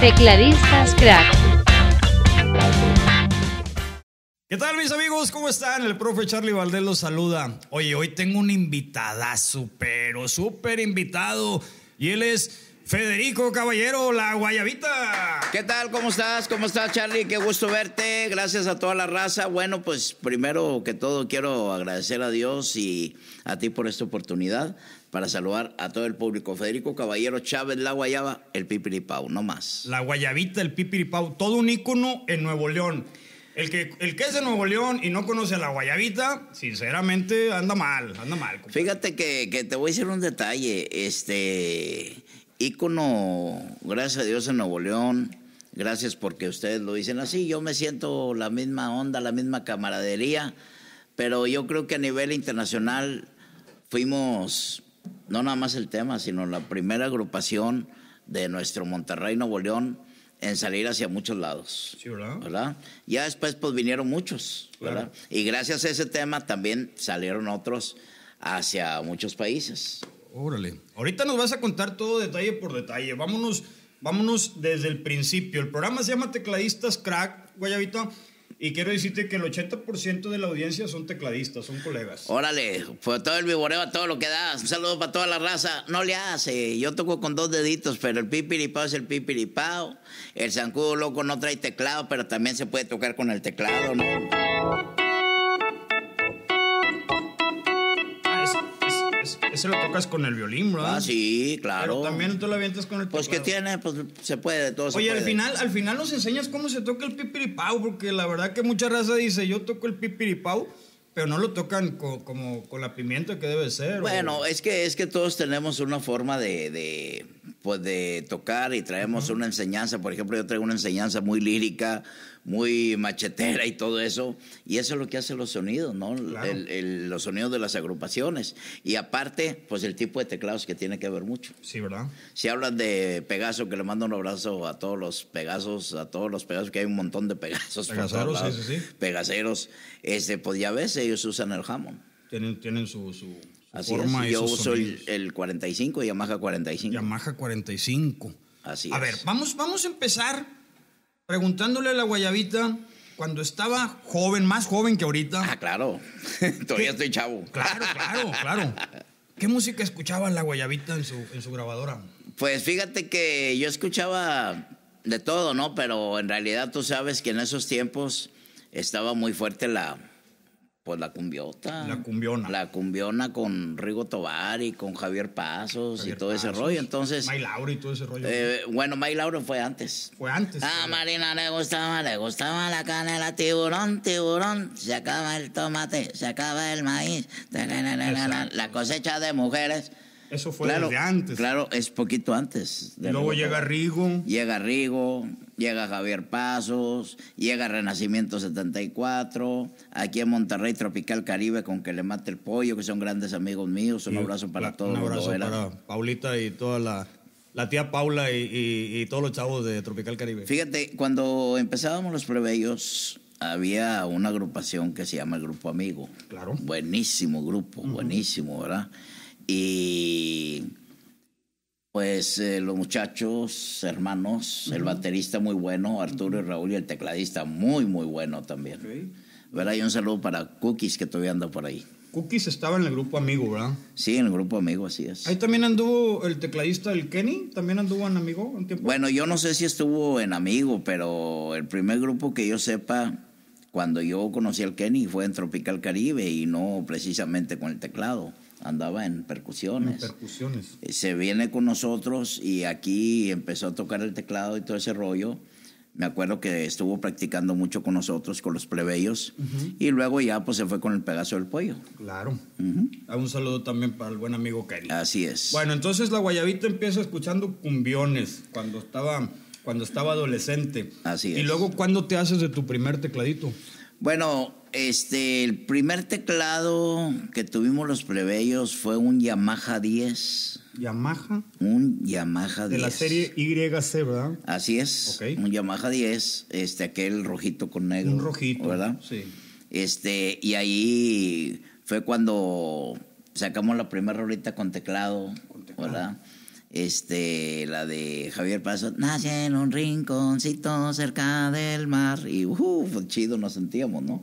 Tecladistas Crack. ¿Qué tal mis amigos? ¿Cómo están? El profe Charlie Valdés los saluda. Oye, hoy tengo una invitada súper, súper invitado. Y él es Federico Caballero, la guayabita. ¿Qué tal? ¿Cómo estás? ¿Cómo estás, Charlie? Qué gusto verte. Gracias a toda la raza. Bueno, pues primero que todo quiero agradecer a Dios y a ti por esta oportunidad para saludar a todo el público. Federico Caballero Chávez, La Guayaba, el Pipiripau, no más. La Guayabita, el Pipiripau, todo un ícono en Nuevo León. El que, el que es de Nuevo León y no conoce la guayabita, sinceramente anda mal, anda mal. Fíjate que, te voy a decir un detalle. Este ícono, gracias a Dios en Nuevo León, gracias porque ustedes lo dicen así. Yo me siento la misma onda, la misma camaradería, pero yo creo que a nivel internacional fuimos no nada más el tema, sino la primera agrupación de nuestro Monterrey Nuevo León en salir hacia muchos lados. Sí, ¿verdad? ¿verdad? Ya después pues vinieron muchos, ¿verdad? Y gracias a ese tema también salieron otros hacia muchos países. Órale. Ahorita nos vas a contar todo detalle por detalle. Vámonos, vámonos desde el principio. El programa se llama Tecladistas Crack, Guayabita. Y quiero decirte que el 80% de la audiencia son tecladistas, son colegas. Órale, pues todo el viboreo todo lo que das. Un saludo para toda la raza. No le hace. Yo toco con dos deditos, pero el pipiripao es el pipiripao. El zancudo loco no trae teclado, pero también se puede tocar con el teclado, ¿no? se lo tocas con el violín, ¿verdad? Ah, sí, claro. Pero también tú lo avientas con el Pues que tiene, pues se puede, todo Oye, se puede. al final, al final nos enseñas cómo se toca el pipiripau, porque la verdad que mucha raza dice, yo toco el pipiripau, pero no lo tocan como con la pimienta que debe ser. Bueno, es que es que todos tenemos una forma de, de, pues de tocar y traemos una enseñanza. Por ejemplo, yo traigo una enseñanza muy lírica muy machetera y todo eso. Y eso es lo que hace los sonidos, ¿no? los sonidos de las agrupaciones. Y aparte, pues el tipo de teclados que tiene que ver mucho. Sí, ¿verdad? Si hablan de Pegaso, que le mando un abrazo a todos los Pegasos, a todos los Pegasos, que hay un montón de Pegasos. Pegaseros, sí, sí, sí. Pegaseros. Este, pues ya ves, ellos usan el jamón. Tienen, tienen su... su... Así forma Yo uso el, el, 45, Yamaha 45. Yamaha 45. Así a ver, vamos, vamos a empezar preguntándole a la guayabita cuando estaba joven, más joven que ahorita. Ah, claro. Todavía estoy chavo. Claro, claro, claro. ¿Qué música escuchaba la guayabita en su, en su grabadora? Pues fíjate que yo escuchaba de todo, ¿no? Pero en realidad tú sabes que en esos tiempos estaba muy fuerte la, pues la cumbiota. La cumbiona. La cumbiona con Rigo Tobar y con Javier Pasos y todo ese rollo. Entonces. May Laura y todo ese eh, rollo. bueno, May Lauro fue antes. Fue antes. Ah, Marina le gustaba, le gustaba la canela, tiburón, tiburón. Se acaba el tomate, se acaba el maíz. La cosecha de mujeres. Eso fue antes. Claro, es poquito antes. Luego llega Rigo. Llega Rigo llega Javier Pasos, llega Renacimiento 74, aquí en Monterrey Tropical Caribe con que le mate el pollo, que son grandes amigos míos, un abrazo para todos. Un abrazo para Paulita y toda la, la tía Paula y, todos los chavos de Tropical Caribe. Fíjate, cuando empezábamos los plebeyos, había una agrupación que se llama el Grupo Amigo. Claro. Buenísimo grupo, buenísimo, ¿verdad? Y pues eh, los muchachos, hermanos, el baterista muy bueno, Arturo y Raúl, y el tecladista muy, muy bueno también. Okay. ¿Verdad? Y un saludo para Cookies, que todavía anda por ahí. Cookies estaba en el grupo Amigo, ¿verdad? Sí, en el grupo Amigo, así es. Ahí también anduvo el tecladista el Kenny, también anduvo en Amigo un tiempo. Bueno, yo no sé si estuvo en Amigo, pero el primer grupo que yo sepa, cuando yo conocí al Kenny, fue en Tropical Caribe y no precisamente con el teclado andaba en percusiones. En percusiones. Eh, se viene con nosotros y aquí empezó a tocar el teclado y todo ese rollo. Me acuerdo que estuvo practicando mucho con nosotros, con los plebeyos, y luego ya pues se fue con el Pegaso del Pollo. Claro. Ah, un saludo también para el buen amigo Kelly... Así es. Bueno, entonces la Guayabita empieza escuchando cumbiones cuando estaba, cuando estaba adolescente. Así es. ¿Y luego cuándo te haces de tu primer tecladito? Bueno, este, el primer teclado que tuvimos los plebeyos fue un Yamaha 10. ¿Yamaha? Un Yamaha 10. De la serie YC, ¿verdad? Así es. Un Yamaha 10, este, aquel rojito con negro. Un rojito. ¿Verdad? Sí. Este, y ahí fue cuando sacamos la primera horita con teclado, con teclado. ¿verdad? este, la de Javier Paso, nace en un rinconcito cerca del mar. Y uh, pues chido nos sentíamos, ¿no?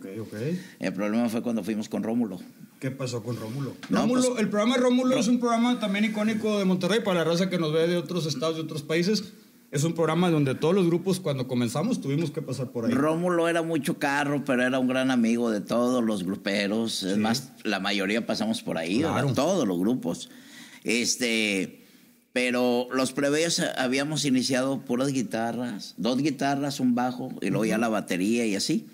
El problema fue cuando fuimos con Rómulo. ¿Qué pasó con Rómulo? Pues, el programa de Rómulo es un programa también icónico de Monterrey para la raza que nos ve de otros estados, y otros países. Es un programa donde todos los grupos cuando comenzamos tuvimos que pasar por ahí. Rómulo era mucho carro, pero era un gran amigo de todos los gruperos. Es más, la mayoría pasamos por ahí, todos los grupos. Este, pero los previos eh, habíamos iniciado puras guitarras, dos guitarras, un bajo y luego ya la batería y así.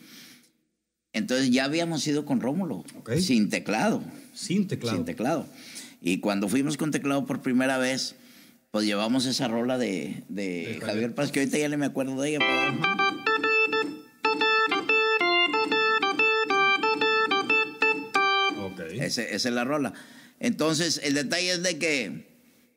Entonces ya habíamos ido con Rómulo, sin teclado. Sin teclado. Sin teclado. Y cuando fuimos con teclado por primera vez, pues llevamos esa rola de, Javier Paz, que ahorita ya ni me acuerdo de ella. esa es la rola. Entonces, el detalle es de que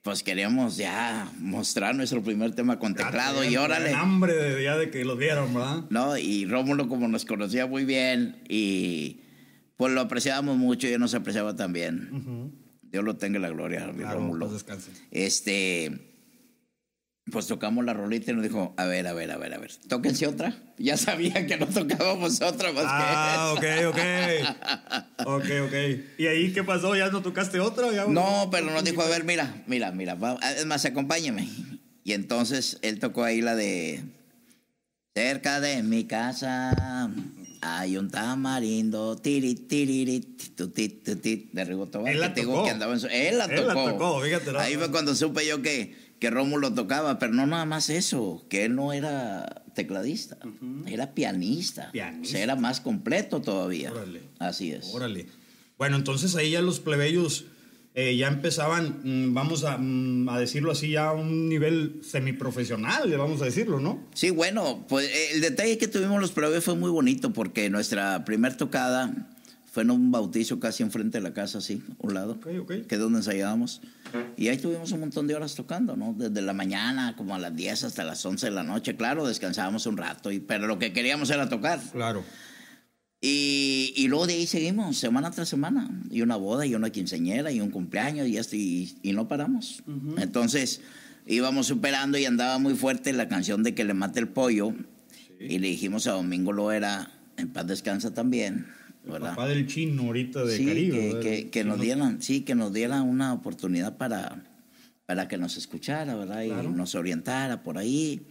pues queríamos ya mostrar nuestro primer tema con teclado y órale. hambre de, ya de que lo vieron, ¿verdad? No, y Rómulo como nos conocía muy bien y pues lo apreciábamos mucho y él nos apreciaba también. Dios lo tenga la gloria, mi claro, Rómulo. Pues, descanse. Este, pues tocamos la rolita y nos dijo, a ver, a ver, a ver, a ver, tóquense otra. Ya sabía que no tocábamos otra más ah, que Ah, ok, ok. ok, ok. ¿Y ahí qué pasó? ¿Ya no tocaste otra? no, pero nos dijo, a ver, mira, mira, mira, es más, acompáñeme. Y entonces él tocó ahí la de... Cerca de mi casa hay un tamarindo, tirit, de Él la tocó. Él la tocó. ahí fue cuando supe yo que que Rómulo tocaba, pero no nada más eso, que él no era tecladista, era pianista. O sea, era más completo todavía. Órale. Así es. Órale. Bueno, entonces ahí ya los plebeyos eh, ya empezaban, mm, vamos mm, a, decirlo así, ya a un nivel semiprofesional, vamos a decirlo, ¿no? Sí, bueno, pues el detalle que tuvimos los plebeyos fue muy bonito porque nuestra primer tocada fue en un bautizo casi enfrente de la casa, así, a un lado, que es donde ensayábamos. Y ahí estuvimos un montón de horas tocando, ¿no? Desde la mañana, como a las 10 hasta las 11 de la noche. Claro, descansábamos un rato, y, pero lo que queríamos era tocar. Claro. Y, luego de ahí seguimos, semana tras semana. Y una boda, y una quinceñera, y un cumpleaños, y, así y, no paramos. Entonces, íbamos superando y andaba muy fuerte la canción de Que le mate el pollo. Y le dijimos a Domingo Loera, en paz descansa también papá del chino ahorita de Caribe. Que, nos dieran, sí, que nos dieran una oportunidad para, para que nos escuchara, ¿verdad? Y nos orientara por ahí.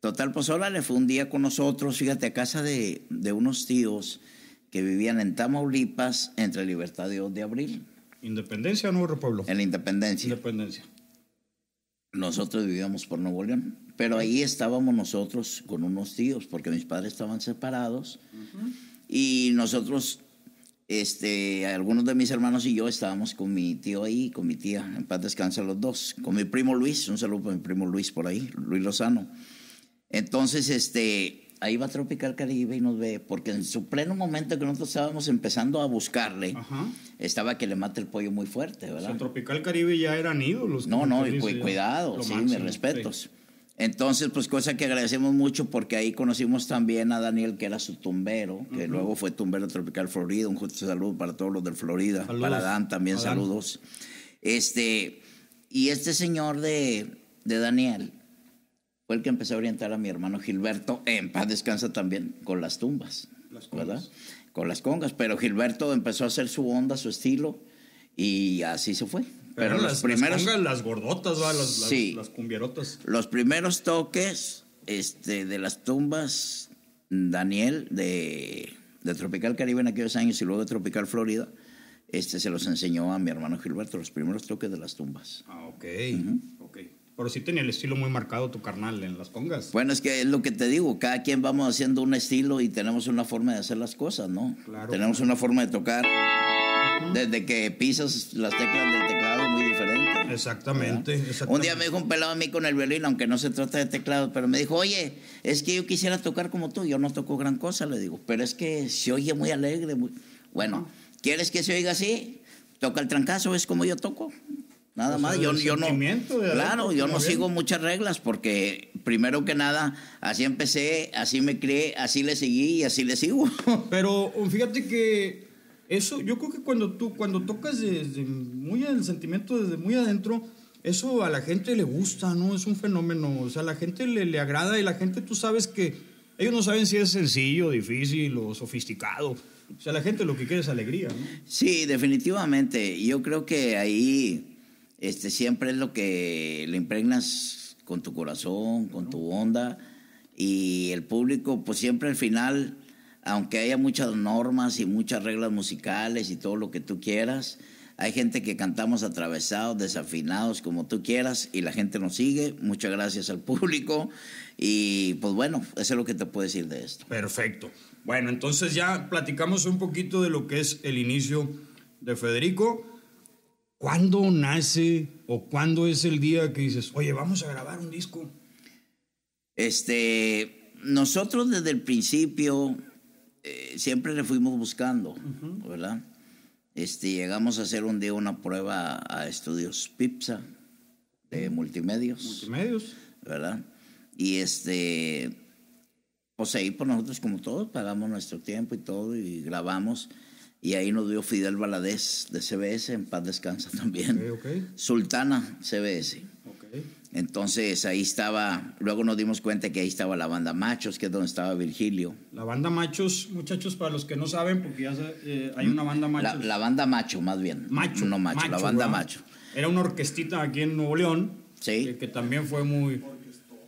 Total, pues le fue un día con nosotros, fíjate, a casa de, de unos tíos que vivían en Tamaulipas entre Libertad y 2 de Abril. ¿Independencia o Nuevo Pueblo? En la Independencia. Independencia. Nosotros vivíamos por Nuevo León, pero ahí estábamos nosotros con unos tíos, porque mis padres estaban separados. Uh y nosotros, este, algunos de mis hermanos y yo estábamos con mi tío ahí, con mi tía, en paz descansa los dos, con mi primo Luis, un saludo para mi primo Luis por ahí, Luis Lozano. Entonces, este, ahí va Tropical Caribe y nos ve, porque en su pleno momento que nosotros estábamos empezando a buscarle, estaba que le mate el pollo muy fuerte, ¿verdad? O Tropical Caribe ya eran ídolos. No, no, y cuidado, sí, mis respetos. Entonces, pues cosa que agradecemos mucho porque ahí conocimos también a Daniel, que era su tumbero, que luego fue tumbero tropical Florida. Un justo saludo para todos los de Florida. Saludos. Para Dan también saludos. Este, y este señor de, Daniel fue el que empezó a orientar a mi hermano Gilberto, en paz descansa también, con las tumbas. Las ¿Verdad? Con las congas. Pero Gilberto empezó a hacer su onda, su estilo, y así se fue. Pero, las, primeros. Las, las gordotas, ¿va? Las, cumbierotas. Los primeros toques este, de las tumbas, Daniel, de, Tropical Caribe en aquellos años y luego de Tropical Florida, este, se los enseñó a mi hermano Gilberto, los primeros toques de las tumbas. Ah, ok. Pero sí tenía el estilo muy marcado tu carnal en las congas. Bueno, es que es lo que te digo, cada quien vamos haciendo un estilo y tenemos una forma de hacer las cosas, ¿no? Tenemos una forma de tocar. Desde que pisas las teclas del teclado Exactamente, Un día me dijo un pelado a mí con el violín, aunque no se trata de teclado, pero me dijo, oye, es que yo quisiera tocar como tú. Yo no toco gran cosa, le digo, pero es que se oye muy alegre. Muy... Bueno, ¿quieres que se oiga así? Toca el trancazo, es como yo toco. Nada más, yo, yo no. Claro, yo no sigo muchas reglas porque, primero que nada, así empecé, así me crié, así le seguí y así le sigo. Pero fíjate que eso, yo creo que cuando tú, cuando tocas desde muy el sentimiento desde muy adentro, eso a la gente le gusta, ¿no? Es un fenómeno, o sea, a la gente le, agrada y la gente, tú sabes que ellos no saben si es sencillo, difícil o sofisticado. O sea, la gente lo que quiere es alegría, ¿no? Sí, definitivamente. Yo creo que ahí este, siempre es lo que le impregnas con tu corazón, con tu onda. Y el público, pues siempre al final aunque haya muchas normas y muchas reglas musicales y todo lo que tú quieras, hay gente que cantamos atravesados, desafinados, como tú quieras, y la gente nos sigue. Muchas gracias al público. Y pues bueno, eso es lo que te puedo decir de esto. Perfecto. Bueno, entonces ya platicamos un poquito de lo que es el inicio de Federico. ¿Cuándo nace o cuándo es el día que dices, oye, vamos a grabar un disco? Este, nosotros desde el principio eh, siempre le fuimos buscando, ¿verdad? Este, llegamos a hacer un día una prueba a estudios PIPSA de multimedios. Multimedios. ¿Verdad? Y este, sea pues ahí por pues nosotros como todos pagamos nuestro tiempo y todo y grabamos. Y ahí nos dio Fidel Valadez de CBS, en paz descansa también. Sultana CBS. Entonces ahí estaba, luego nos dimos cuenta que ahí estaba la banda Machos, que es donde estaba Virgilio. La banda Machos, muchachos, para los que no saben, porque ya eh, hay una banda Machos. La, banda Macho, más bien. Macho. No Macho, la banda Macho. Era una orquestita aquí en Nuevo León, sí. Eh, que, también fue muy...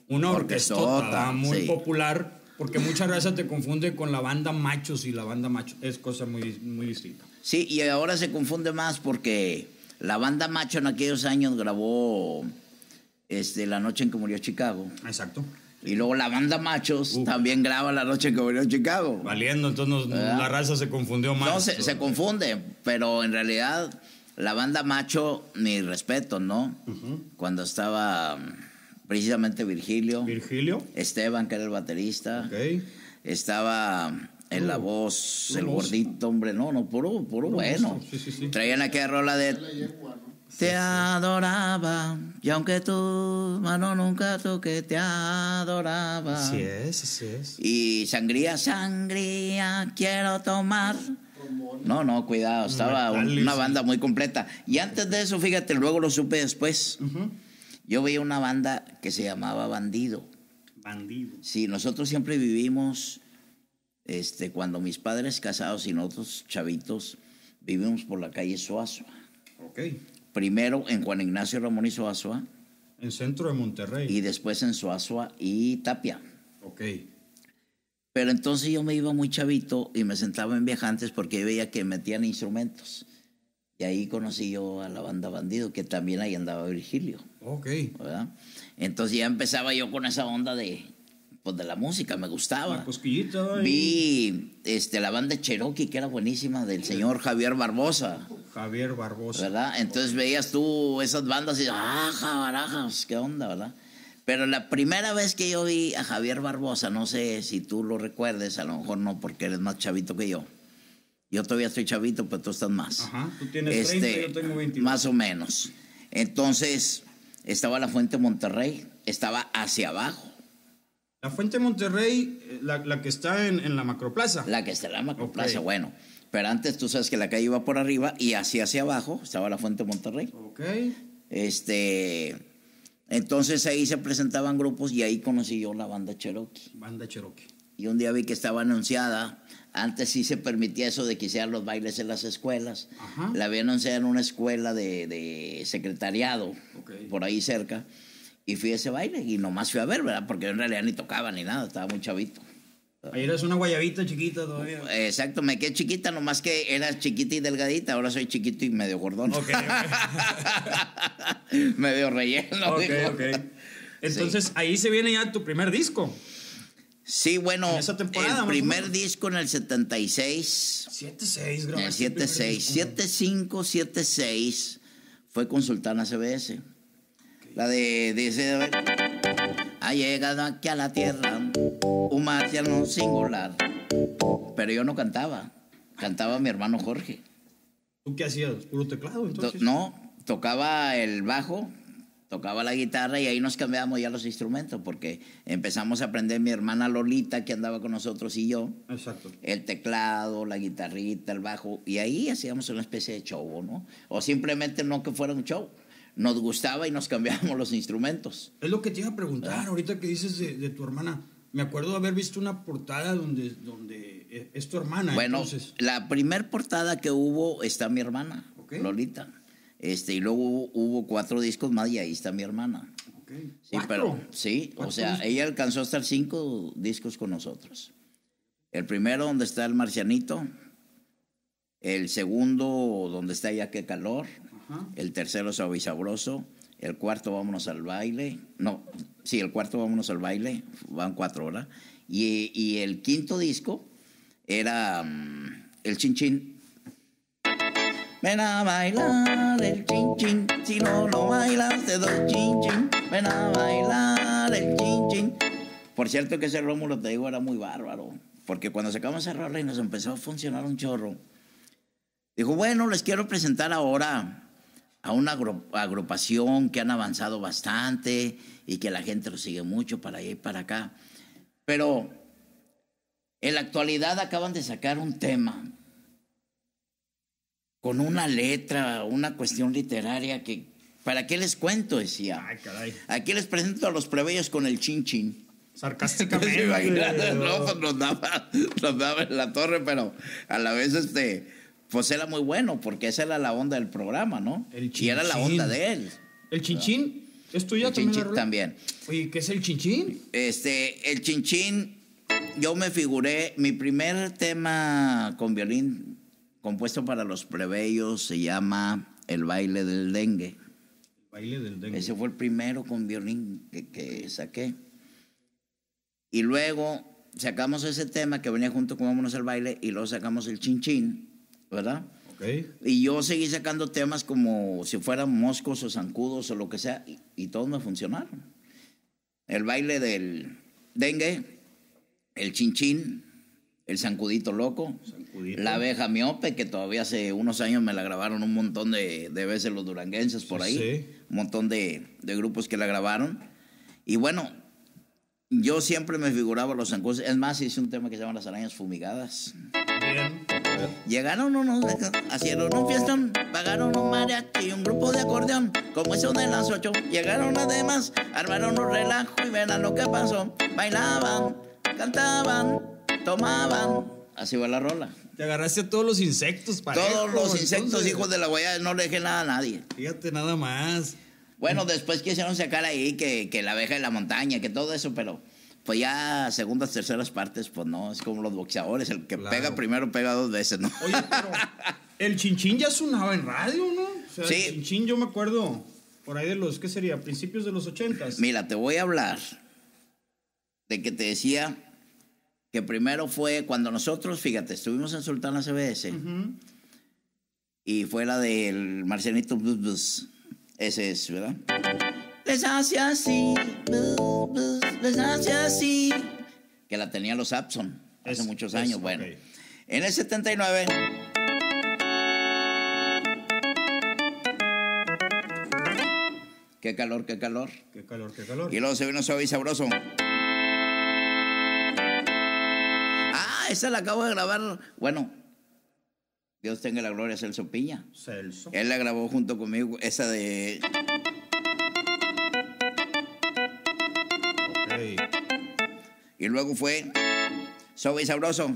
Una orquestota, muy popular, porque muchas veces te confunde con la banda Machos y la banda Macho. es cosa muy, muy distinta. Sí, y ahora se confunde más porque la banda Macho en aquellos años grabó este, la noche en que murió Chicago. Exacto. Y luego la banda Machos uh. también graba La Noche en que murió Chicago. Valiendo, entonces la raza se confundió más. No, se, confunde, pero en realidad la banda Macho, ni respeto, ¿no? Cuando estaba um, precisamente Virgilio. Virgilio. Esteban, que era el baterista. Estaba um, en la uh, voz, el gordito, hombre, no, no, puro, puro, bueno. Sí, sí, sí. Traían aquella rola de... Te adoraba, y aunque tu mano nunca toque, te adoraba. Así es, así es. Y sangría, sangría, quiero tomar. No, no, cuidado, estaba una banda muy completa. Y antes de eso, fíjate, luego lo supe después. Yo veía una banda que se llamaba Bandido. Bandido. Sí, nosotros siempre vivimos, este, cuando mis padres casados y nosotros chavitos, vivimos por la calle Suazo. Ok primero en Juan Ignacio Ramón y Suazua. En centro de Monterrey. Y después en Suazua y Tapia. Ok. Pero entonces yo me iba muy chavito y me sentaba en viajantes porque veía que metían instrumentos. Y ahí conocí yo a la banda Bandido, que también ahí andaba Virgilio. Ok. Entonces ya empezaba yo con esa onda de, pues de la música, me gustaba. Cosquillita. Vi este, la banda Cherokee, que era buenísima, del señor Javier Barbosa. Javier Barbosa. ¿Verdad? Entonces veías tú esas bandas y, ajá, ah, barajas, qué onda, ¿verdad? Pero la primera vez que yo vi a Javier Barbosa, no sé si tú lo recuerdes, a lo mejor no, porque eres más chavito que yo. Yo todavía estoy chavito, pero tú estás más. Ajá, tú tienes este, 30, yo tengo 21. Más o menos. Entonces, estaba la Fuente Monterrey, estaba hacia abajo la Fuente Monterrey, eh, la, que está en, en, la Macroplaza. La que está en la Macroplaza, bueno. Pero antes tú sabes que la calle iba por arriba y hacia hacia abajo estaba la Fuente Monterrey. Ok. Este. Entonces ahí se presentaban grupos y ahí conocí yo la banda Cherokee. Banda Cherokee. Y un día vi que estaba anunciada. Antes sí se permitía eso de que hicieran los bailes en las escuelas. La había anunciado en una escuela de, de secretariado, por ahí cerca. Y fui a ese baile y nomás fui a ver, ¿verdad? Porque yo en realidad ni tocaba ni nada, estaba muy chavito. Ahí eras una guayabita chiquita todavía. Exacto, me quedé chiquita, nomás que era chiquita y delgadita, ahora soy chiquito y medio gordón. Okay, medio relleno. Ok, ok. Entonces ahí se viene ya tu primer disco. Sí, bueno, el primer disco en el 76. 76, gracias. 76, 75, 76 fue con Sultana CBS de ese ha llegado aquí a la tierra un marciano singular. Pero yo no cantaba, cantaba mi hermano Jorge. ¿Tú qué hacías? ¿Puro teclado entonces? no, tocaba el bajo, tocaba la guitarra y ahí nos cambiamos ya los instrumentos porque empezamos a aprender mi hermana Lolita que andaba con nosotros y yo. Exacto. El teclado, la guitarrita, el bajo y ahí hacíamos una especie de show, ¿no? O simplemente no que fuera un show nos gustaba y nos cambiábamos los instrumentos. Es lo que te iba a preguntar, ahorita que dices de, tu hermana. Me acuerdo de haber visto una portada donde, donde eh, es tu hermana. Bueno, la primer portada que hubo está mi hermana, Lolita. Este, y luego hubo, cuatro discos más y ahí está mi hermana. Sí, pero sí, o sea, ella alcanzó a estar cinco discos con nosotros. El primero donde está el marcianito, el segundo donde está ya qué calor, el tercero Sabroso. El cuarto vámonos al baile. No, sí, el cuarto vámonos al baile. Van cuatro horas. Y, el quinto disco era mm, El Chin Chin. Ven a bailar el chin chin, si no no bailas te doy chin chin. Ven a bailar el chin chin. Por cierto que ese Rómulo, te digo, era muy bárbaro. Porque cuando sacamos a rola y nos empezó a funcionar un chorro, dijo, bueno, les quiero presentar ahora a una agrupación que han avanzado bastante y que la gente lo sigue mucho para allá y para acá. Pero en la actualidad acaban de sacar un tema con una letra, una cuestión literaria que, ¿para qué les cuento? Decía. Ay, caray. Aquí les presento a los plebeyos con el chin chin. Sarcásticamente. Pues daba, daba en la torre, pero a la vez este pues era muy bueno, porque esa era la onda del programa, ¿no? y era la onda de él. ¿El chinchín? ¿Es tuya el también? Chinchín también. Oye, ¿qué es el chinchín? Este, el chinchín, yo me figuré, mi primer tema con violín compuesto para los plebeyos se llama El baile del dengue. El baile del dengue. Ese fue el primero con violín que, que saqué. Y luego sacamos ese tema que venía junto con Vámonos al baile y luego sacamos el chinchín ¿verdad? Okay. Y yo seguí sacando temas como si fueran moscos o zancudos o lo que sea, y, todos me funcionaron. El baile del dengue, el chinchín, el zancudito loco, la abeja miope, que todavía hace unos años me la grabaron un montón de, veces los duranguenses por ahí, un montón de, de, grupos que la grabaron. Y bueno, yo siempre me figuraba los zancudos. Es más, hice un tema que se llama Las arañas fumigadas. Llegaron unos, hicieron un fiestón, pagaron un mariachi y un grupo de acordeón. Como eso de las ocho, llegaron además, armaron un relajo y verán lo que pasó. Bailaban, cantaban, tomaban. Así va la rola. Te agarraste a todos los insectos, para. Todos los insectos, hijos de la huella, no le dejé nada a nadie. Fíjate nada más. Bueno, después quisieron sacar ahí que, que la abeja de la montaña, que todo eso, pero pues ya segundas, terceras partes, pues no, es como los boxeadores, el que pega primero pega dos veces, ¿no? Oye, pero el chinchín ya sonaba en radio, ¿no? sí. el chinchín yo me acuerdo por ahí de los, ¿qué sería? Principios de los ochentas. Mira, te voy a hablar de que te decía que primero fue cuando nosotros, fíjate, estuvimos en Sultana CBS y fue la del Marcianito Ese es, ¿verdad? les así, así, que la tenía los Abson hace muchos años. bueno, en el 79... Qué calor, qué calor. Qué calor, qué calor. Y luego se vino suave y sabroso. Ah, esa la acabo de grabar. Bueno, Dios tenga la gloria, Celso Piña. Celso. Él la grabó junto conmigo, esa de. Y luego fue Sobe Sabroso.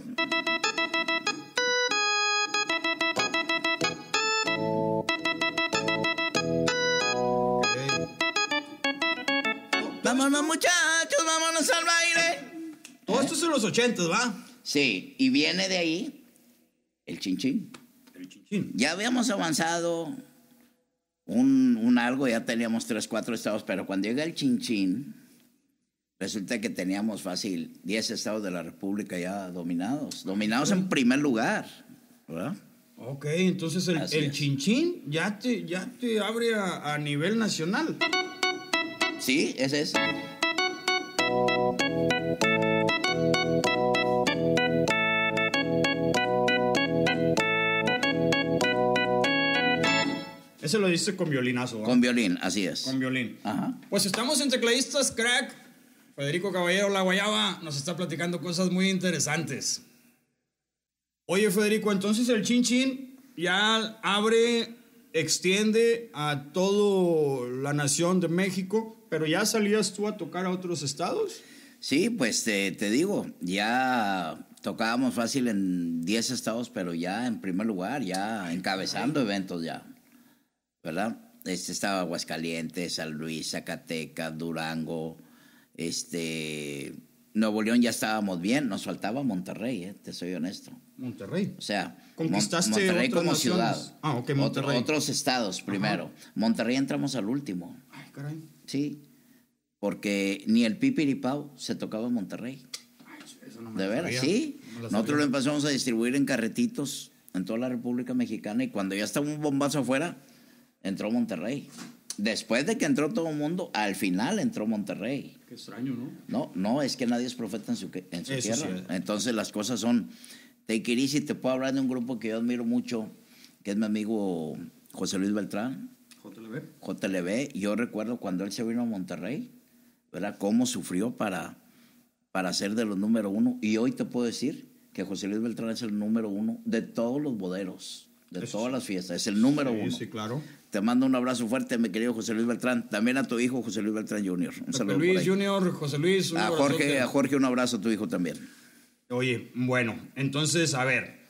Vámonos muchachos, vámonos al baile. Todo esto es en los ochentos, ¿va? Sí, y viene de ahí el chinchín. El chinchín. Ya habíamos avanzado un, un algo, ya teníamos tres, cuatro estados, pero cuando llega el chinchín, Resulta que teníamos fácil 10 estados de la República ya dominados, dominados en primer lugar, ¿verdad? Ok, entonces el, chinchín ya te, ya te abre a, nivel nacional. Sí, ese es. Ese lo dice con violinazo. Con violín, así es. Con violín. Ajá. Pues estamos en tecladistas crack Federico Caballero La Guayaba nos está platicando cosas muy interesantes. Oye, Federico, entonces el Chin Chin ya abre, extiende a toda la nación de México, pero ya salías tú a tocar a otros estados. Sí, pues te, digo, ya tocábamos fácil en 10 estados, pero ya en primer lugar, ya encabezando eventos ya, ¿verdad? Este estaba Aguascalientes, San Luis, Zacatecas, Durango, este, Nuevo León ya estábamos bien, nos faltaba Monterrey, eh, te soy honesto. Monterrey. O sea, conquistaste Monterrey como ciudad. Ah, ok, otros estados primero. Monterrey entramos al último. Ay, caray. Sí, porque ni el Pipiripao se tocaba en Monterrey. de veras, sí. Nosotros lo empezamos a distribuir en carretitos en toda la República Mexicana y cuando ya estaba un bombazo afuera, entró Monterrey. Después de que entró todo el mundo, al final entró Monterrey extraño, ¿no? No, no, es que nadie es profeta en su, tierra. Entonces las cosas son. Te si te puedo hablar de un grupo que yo admiro mucho, que es mi amigo José Luis Beltrán. JLB. JLB. Yo recuerdo cuando él se vino a Monterrey, ¿verdad? Cómo sufrió para, para ser de los número uno. Y hoy te puedo decir que José Luis Beltrán es el número uno de todos los boderos, de todas las fiestas. Es el número sí, uno. Sí, claro. Te mando un abrazo fuerte, mi querido José Luis Beltrán. También a tu hijo, José Luis Beltrán Jr. Un José Luis Jr., José Luis. Un a, Jorge, un abrazo a tu hijo también. Oye, bueno, entonces, a ver.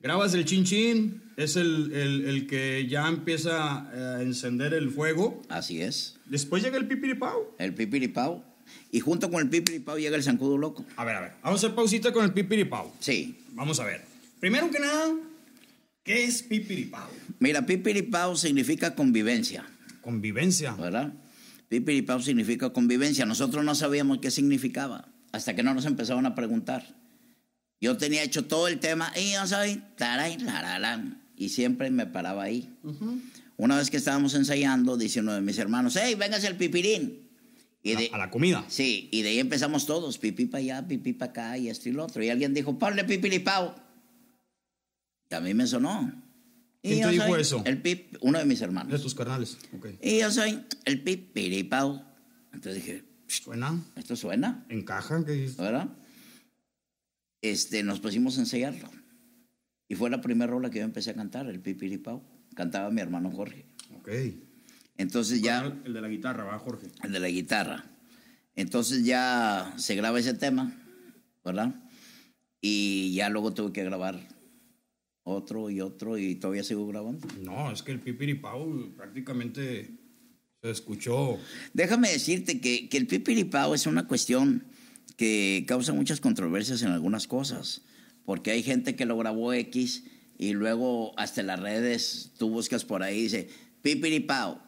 Grabas el chin chin, es el, el, que ya empieza eh, a encender el fuego. Así es. Después llega el pipiripau. El pipiripau. Y junto con el pipiripau llega el zancudo loco. A ver, a ver. Vamos a hacer pausita con el pipiripau. Sí. Vamos a ver. Primero que nada, ¿Qué es pipiripao? Mira, pipiripao significa convivencia. Convivencia. ¿Verdad? Pipiripao significa convivencia. Nosotros no sabíamos qué significaba hasta que no nos empezaron a preguntar. Yo tenía hecho todo el tema y yo y siempre me paraba ahí. Una vez que estábamos ensayando, dice uno de mis hermanos, hey, véngase el pipirín. a, la comida. Sí, y de ahí empezamos todos, Pipi para allá, pipi para acá y esto y lo otro. Y alguien dijo, ponle pipiripao también me sonó. Y ¿Quién te dijo eso? El pip, uno de mis hermanos. De tus carnales, Y yo soy el pip Entonces dije, ¿suena? ¿Esto suena? ¿Encaja? encajan qué ¿Verdad? Este, nos pusimos a enseñarlo. Y fue la primera rola que yo empecé a cantar, el Pipiripau. Cantaba mi hermano Jorge. Ok. Entonces ya... el de la guitarra, ¿va, Jorge? El de la guitarra. Entonces ya se graba ese tema, ¿verdad? Y ya luego tuve que grabar otro y otro y todavía sigo grabando. No, es que el pau prácticamente se escuchó. Déjame decirte que, que el pau es una cuestión que causa muchas controversias en algunas cosas, porque hay gente que lo grabó X y luego hasta las redes tú buscas por ahí y dice, Pau,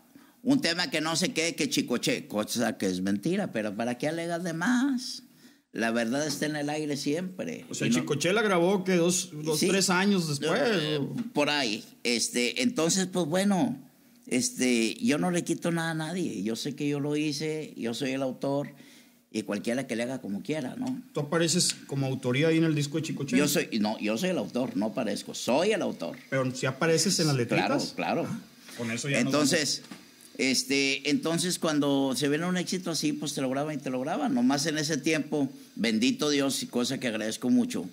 un tema que no se quede que chicoche, cosa que es mentira, pero ¿para qué alegas de más? la verdad está en el aire siempre. O sea, Chicochela grabó que dos, dos tres años después. Eh, por ahí. Este, entonces, pues bueno, este, yo no le quito nada a nadie. Yo sé que yo lo hice, yo soy el autor y cualquiera que le haga como quiera, ¿no? Tú apareces como autoría ahí en el disco de Chicochela. Yo soy, no, yo soy el autor, no parezco. soy el autor. Pero si apareces en las letras. Claro, claro. con eso ya Entonces. Este, entonces, cuando se viene un éxito así, pues te lo graban y te lo graban. Nomás en ese tiempo, bendito Dios, y cosa que agradezco mucho,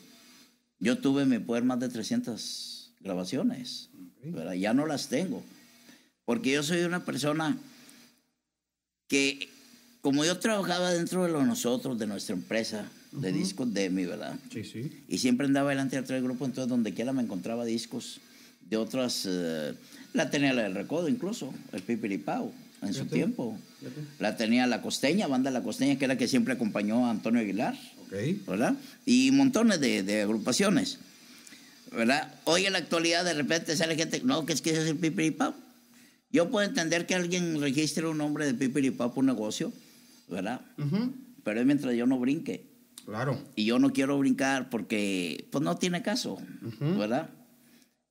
yo tuve en mi poder más de 300 grabaciones. ya no las tengo. Porque yo soy una persona que, como yo trabajaba dentro de nosotros, de nuestra empresa, de discos de mi, ¿verdad? Sí, sí. Y siempre andaba delante de otro grupo, entonces donde quiera me encontraba discos de otras. Eh, la tenía la del Recodo incluso, el Pipiripao, en su tiempo. La tenía la Costeña, banda La Costeña, que era la que siempre acompañó a Antonio Aguilar. Okay. ¿Verdad? Y montones de, agrupaciones. ¿Verdad? Hoy en la actualidad de repente sale gente, no, que es que es el Pipiripao. Yo puedo entender que alguien registre un nombre de Pipiripao por negocio, ¿verdad? Pero es mientras yo no brinque. Claro. Y yo no quiero brincar porque pues no tiene caso, ¿verdad?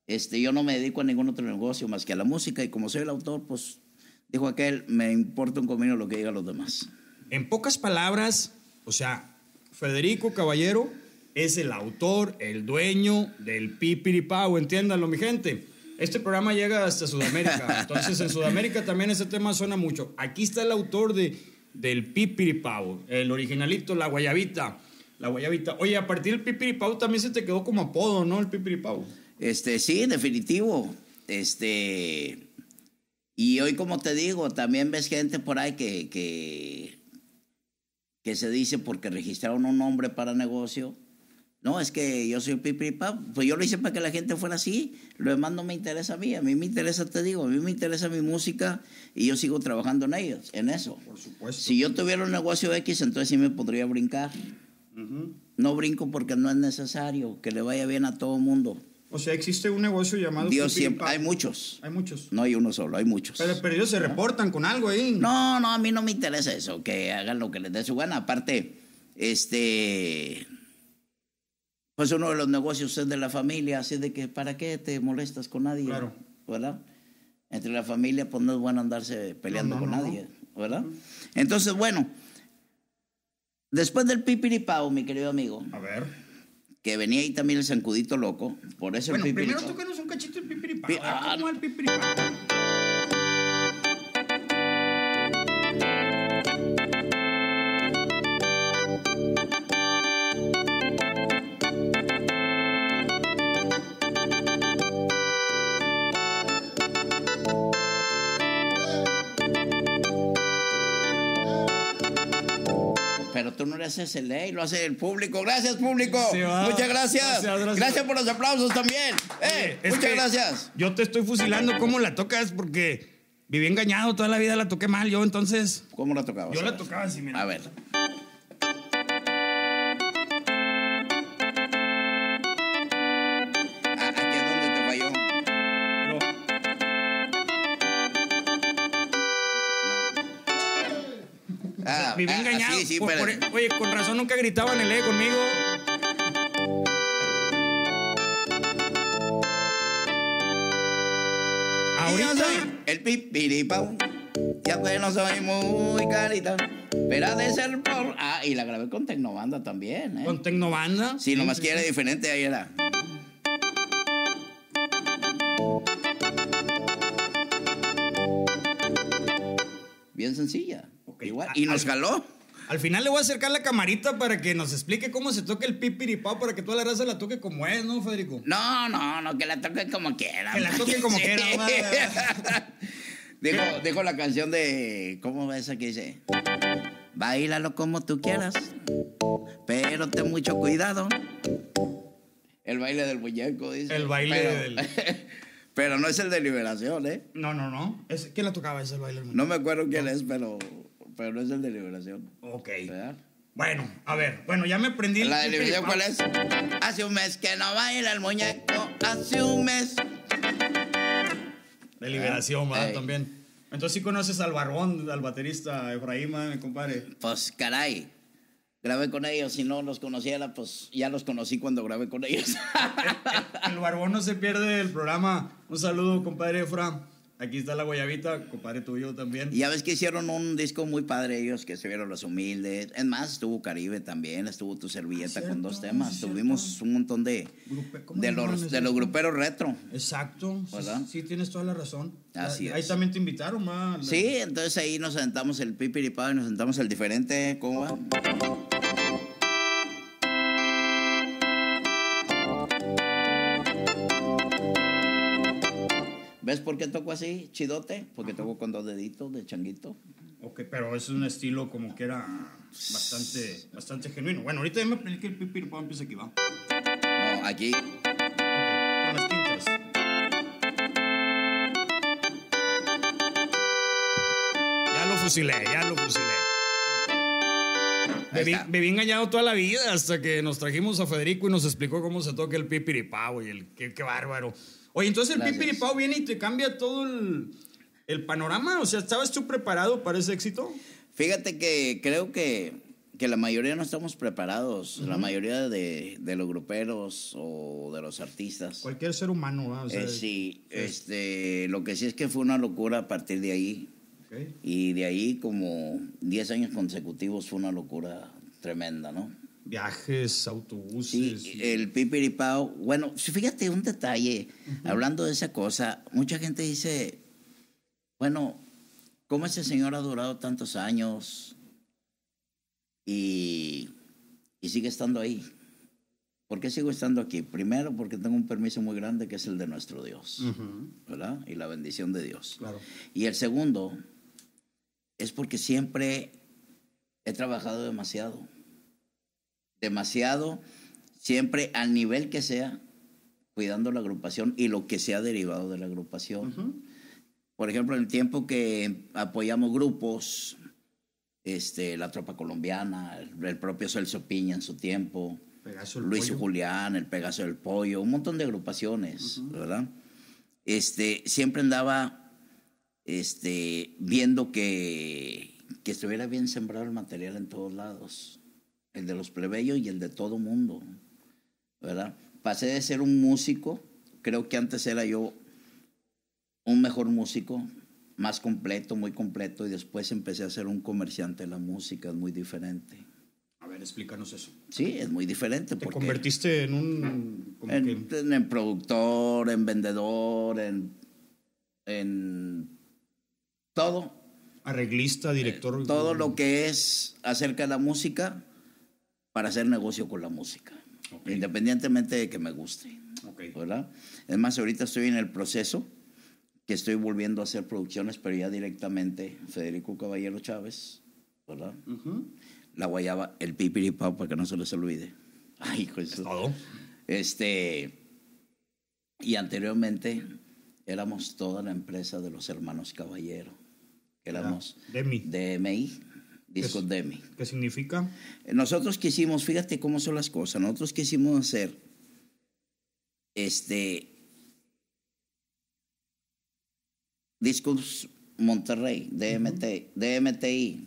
Este, yo no me dedico a ningún otro negocio más que a la música y como soy el autor, pues dijo aquel, me importa un comino lo que digan los demás. En pocas palabras, o sea, Federico Caballero es el autor, el dueño del Pipiripao, entiéndanlo mi gente. Este programa llega hasta Sudamérica, entonces en Sudamérica también ese tema suena mucho. Aquí está el autor de, del Pipiripao, el originalito, la guayabita. La guayabita. Oye, a partir del Pipiripao también se te quedó como apodo, ¿no? El Pipiripao. Este, sí, definitivo. Este, y hoy, como te digo, también ves gente por ahí que, que, se dice porque registraron un nombre para negocio. No, es que yo soy pipipa, pues yo lo hice para que la gente fuera así, lo demás no me interesa a mí, a mí me interesa, te digo, a mí me interesa mi música y yo sigo trabajando en ellos, en eso. Por supuesto. Si yo tuviera un negocio X, entonces sí me podría brincar. No brinco porque no es necesario, que le vaya bien a todo mundo. O sea, existe un negocio llamado. Dios siempre. Hay muchos. Hay muchos. No hay uno solo, hay muchos. Pero, ellos se reportan con algo ahí. No, no, a mí no me interesa eso, que hagan lo que les dé su buena. Aparte, este. Pues uno de los negocios es de la familia, así de que ¿para qué te molestas con nadie? Claro. ¿Verdad? Entre la familia, pues no es bueno andarse peleando con nadie, ¿verdad? Entonces, bueno. Después del pipiripao, mi querido amigo. A ver que venía ahí también el zancudito loco, por eso el el Pero primero es un cachito del pipiripao. Ah, ¿Cómo no. el pipiripao? hace se lee lo hace el público. Gracias, público. muchas gracias. Gracias, por los aplausos también. Eh, muchas gracias. Yo te estoy fusilando cómo la tocas porque viví engañado toda la vida, la toqué mal yo, entonces. ¿Cómo la tocabas? Yo la tocaba así, mira. A ver. Viví ah, ah, engañado. sí, e, oye, con razón nunca gritaban el E conmigo. Ahorita. Yo soy el pipiripau. Ya pues no soy muy carita. Pero de ser por. Ah, y la grabé con Tecnobanda también, ¿eh? ¿Con Tecnobanda? Si sí, nomás quiere diferente, ahí era. Ah, y nos jaló. Al final le voy a acercar la camarita para que nos explique cómo se toca el pipiripao para que toda la raza la toque como es, ¿no, Federico? No, no, no, que la toque como quiera. Que la toque como quiera, dejo, dejo, la canción de. ¿Cómo va esa que dice? Bailalo como tú quieras, pero ten mucho cuidado. El baile del muñeco, dice. El baile pero, del. pero no es el de liberación, ¿eh? No, no, no. Es, ¿Quién la tocaba ese baile del muñeco? No me acuerdo quién es, pero pero no es el de liberación. Ok. Bueno, a ver, bueno, ya me prendí. ¿La deliberación, cuál es? Hace un mes que no baila el muñeco, hace un mes. Deliberación, liberación, ¿verdad? También. Entonces sí conoces al barbón, al baterista Efraín, mi compadre. Pues caray, grabé con ellos, si no los conociera, pues ya los conocí cuando grabé con ellos. el, barón barbón no se pierde el programa. Un saludo, compadre Efraín. Aquí está la guayabita, compadre tuyo también. ya ves que hicieron un disco muy padre ellos, que se vieron los humildes. Es más, estuvo Caribe también, estuvo tu servilleta ah, con dos temas. Tuvimos un montón de, de, los, de los gruperos retro. Exacto, ¿verdad? Sí, tienes toda la razón. Así ahí también te invitaron, más. Sí, entonces ahí nos sentamos el pipiripado y nos sentamos el diferente. ¿Cómo va? ¿Ves por qué toco así, chidote? Porque toco con dos deditos de changuito. Ok, pero es un estilo como que era bastante, bastante genuino. Bueno, ahorita ya me aprendí que el pipiripao empiece aquí, va. No, aquí. Okay, con las tintas. Ya lo fusilé, ya lo fusilé. Me vi engañado toda la vida hasta que nos trajimos a Federico y nos explicó cómo se toca el pipiripao y el qué, bárbaro. Oye, entonces el pipiripao viene y te cambia todo el, panorama. O sea, ¿estabas tú preparado para ese éxito? Fíjate que creo que, que la mayoría no estamos preparados. La mayoría de, de, los gruperos o de los artistas. Cualquier ser humano, eh, sí, este, lo que sí es que fue una locura a partir de ahí y de ahí como 10 años consecutivos fue una locura tremenda, ¿no? Viajes, autobuses. Sí, el pipiripao. Bueno, fíjate un detalle, hablando de esa cosa, mucha gente dice, bueno, ¿cómo ese señor ha durado tantos años y, sigue estando ahí? ¿Por qué sigo estando aquí? Primero, porque tengo un permiso muy grande que es el de nuestro Dios, ¿verdad? Y la bendición de Dios. Claro. Y el segundo, es porque siempre he trabajado demasiado. Demasiado, siempre al nivel que sea, cuidando la agrupación y lo que se ha derivado de la agrupación. Por ejemplo, en el tiempo que apoyamos grupos, este, la tropa colombiana, el, propio Celso Piña en su tiempo, Luis Julián, el Pegaso del Pollo, un montón de agrupaciones, ¿verdad? Este, siempre andaba este, viendo que, estuviera bien sembrado el material en todos lados, el de los plebeyos y el de todo mundo, ¿verdad? Pasé de ser un músico, creo que antes era yo un mejor músico, más completo, muy completo, y después empecé a ser un comerciante de la música, es muy diferente. A ver, explícanos eso. Sí, es muy diferente. ¿Te convertiste en un... En, productor, en vendedor, en todo. Arreglista, eh, director. todo lo que es acerca de la música para hacer negocio con la música, independientemente de que me guste. ¿verdad? Es más, ahorita estoy en el proceso que estoy volviendo a hacer producciones, pero ya directamente Federico Caballero Chávez, ¿verdad? La guayaba, el pipiripao, para que no se les olvide. Ay, hijo Todo. Este, y anteriormente éramos toda la empresa de los hermanos Caballero éramos Demi. DMI, disco Demi. ¿Qué significa? Eh, nosotros quisimos, fíjate cómo son las cosas, nosotros quisimos hacer este discos Monterrey, DMT, DMTI.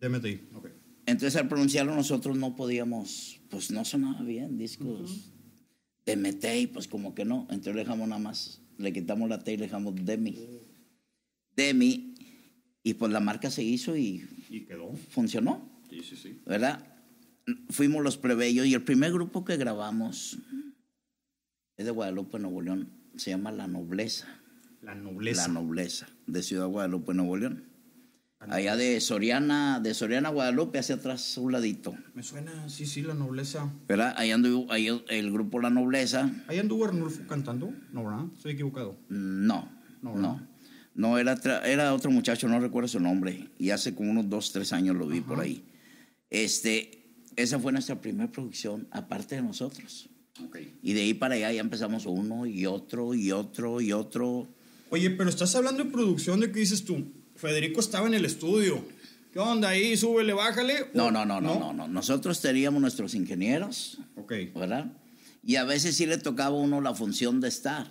DMTI, ok. Entonces al pronunciarlo nosotros no podíamos, pues no sonaba bien, discos. DMTI, pues como que no. Entonces le dejamos nada más, le quitamos la T y le dejamos Demi. Demi y pues la marca se hizo y. quedó. Funcionó. Sí, sí, sí. ¿Verdad? Fuimos los plebeyos y el primer grupo que grabamos es de Guadalupe, Nuevo León. Se llama La Nobleza. La Nobleza. La Nobleza, de Ciudad Guadalupe, Nuevo León. Allá de Soriana, de Soriana Guadalupe, hacia atrás, un ladito. Me suena, sí, sí, La Nobleza. ¿Verdad? Ahí anduvo el grupo La Nobleza. Ahí anduvo Arnulfo cantando, ¿no verdad? Estoy equivocado. Mm, no, no. no. No, era, era otro muchacho, no recuerdo su nombre. Y hace como unos dos, tres años lo vi por ahí. Este, esa fue nuestra primera producción, aparte de nosotros. Y de ahí para allá ya empezamos uno y otro y otro y otro. Oye, pero estás hablando de producción de qué dices tú, Federico estaba en el estudio. ¿Qué onda ahí? Súbele, bájale. No, no, no, no, no, Nosotros teníamos nuestros ingenieros. ¿Verdad? Y a veces sí le tocaba uno la función de estar.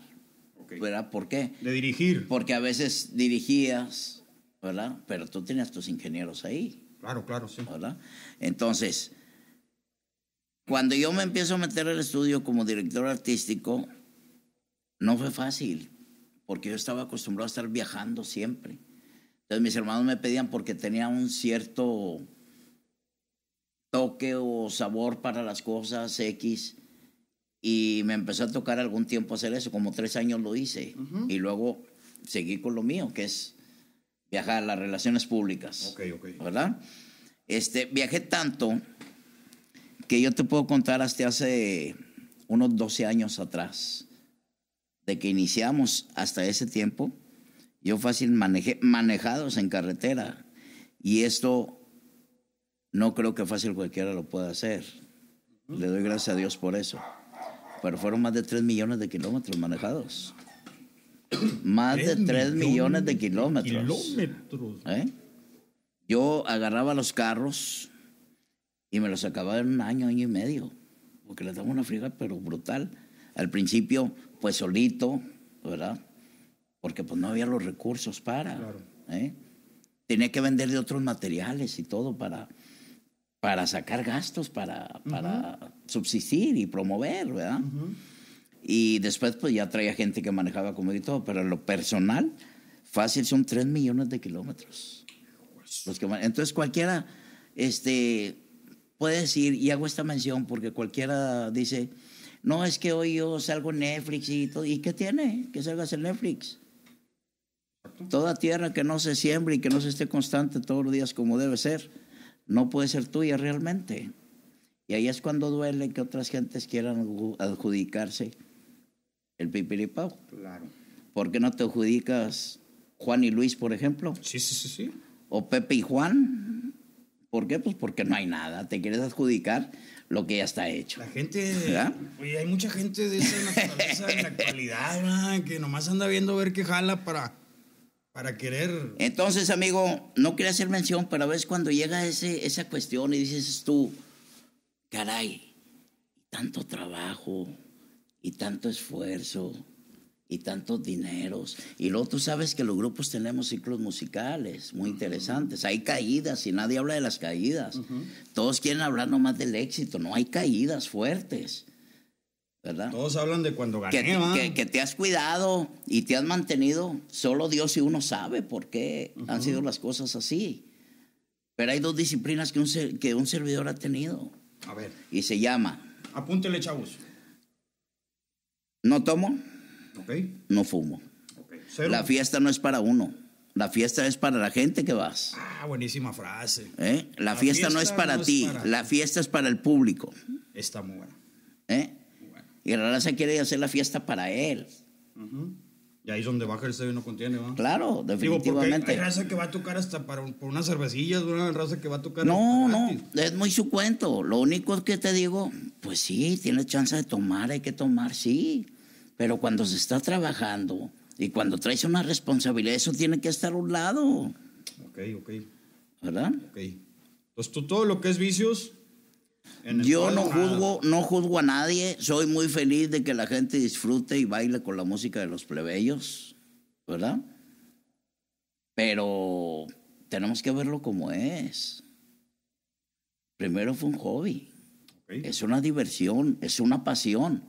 ¿Por qué? De dirigir. Porque a veces dirigías, ¿verdad? Pero tú tenías tus ingenieros ahí. Claro, claro, sí. ¿Verdad? Entonces, cuando yo me empiezo a meter al estudio como director artístico, no fue fácil, porque yo estaba acostumbrado a estar viajando siempre. Entonces mis hermanos me pedían porque tenía un cierto toque o sabor para las cosas X. Y me empezó a tocar algún tiempo hacer eso, como tres años lo hice. Y luego seguí con lo mío, que es viajar a las relaciones públicas. Ok, ok. ¿Verdad? Este, viajé tanto que yo te puedo contar hasta hace unos 12 años atrás, de que iniciamos hasta ese tiempo, yo fácil manejé, manejados en carretera. Y esto no creo que fácil cualquiera lo pueda hacer. Le doy gracias a Dios por eso. Pero fueron más de 3 millones de kilómetros manejados. más de 3 millones, de kilómetros. kilómetros. ¿Eh? Yo agarraba los carros y me los acababa en un año, año y medio. Porque les daba una friega, pero brutal. Al principio, pues solito, ¿verdad? Porque pues no había los recursos para. ¿eh? Tenía que vender de otros materiales y todo para para sacar gastos, para, para subsistir y promover, ¿verdad? Y después pues ya traía gente que manejaba como y todo, pero lo personal, fácil, son 3 millones de kilómetros. entonces cualquiera este, puede decir, y hago esta mención porque cualquiera dice, no, es que hoy yo salgo en Netflix y todo, ¿y qué tiene que salgas en Netflix? Toda tierra que no se siembre y que no se esté constante todos los días como debe ser no puede ser tuya realmente. Y ahí es cuando duele que otras gentes quieran adjudicarse el pipiripao. Claro. ¿Por qué no te adjudicas Juan y Luis, por ejemplo? Sí, sí, sí, sí. O Pepe y Juan. ¿Por qué? Pues porque no hay nada. Te quieres adjudicar lo que ya está hecho. La gente. Oye, hay mucha gente de esa naturaleza en la actualidad, que nomás anda viendo ver qué jala para para querer. Entonces, amigo, no quería hacer mención, pero a veces cuando llega ese, esa cuestión y dices tú, caray, tanto trabajo y tanto esfuerzo y tantos dineros. Y luego tú sabes que los grupos tenemos ciclos musicales muy interesantes. Hay caídas y nadie habla de las caídas. Todos quieren hablar nomás del éxito. No hay caídas fuertes. Todos hablan de cuando gané, que, que, te has cuidado y te has mantenido. Solo Dios y uno sabe por qué han sido las cosas así. Pero hay dos disciplinas que un, que un servidor ha tenido. A ver. Y se llama. Apúntele, chavos. No tomo. Ok. No fumo. Okay. La fiesta no es para uno. La fiesta es para la gente que vas. Ah, buenísima frase. ¿Eh? La, fiesta, no es para ti. La fiesta es para el público. Está muy buena. ¿Eh? Y la raza quiere hacer la fiesta para él. Y ahí es donde baja el sello y no contiene, ¿va? Claro, definitivamente. Digo, hay, raza que va a tocar hasta para por unas cervecillas, una raza que va a tocar. No, no, es muy su cuento. Lo único que te digo, pues sí, tiene chance de tomar, hay que tomar, sí. Pero cuando se está trabajando y cuando traes una responsabilidad, eso tiene que estar a un lado. Ok, ok. ¿Verdad? Ok. Pues tú todo lo que es vicios, yo no juzgo, no juzgo a nadie. Soy muy feliz de que la gente disfrute y baile con la música de los plebeyos, ¿verdad? Pero tenemos que verlo como es. Primero fue un hobby. Es una diversión, es una pasión.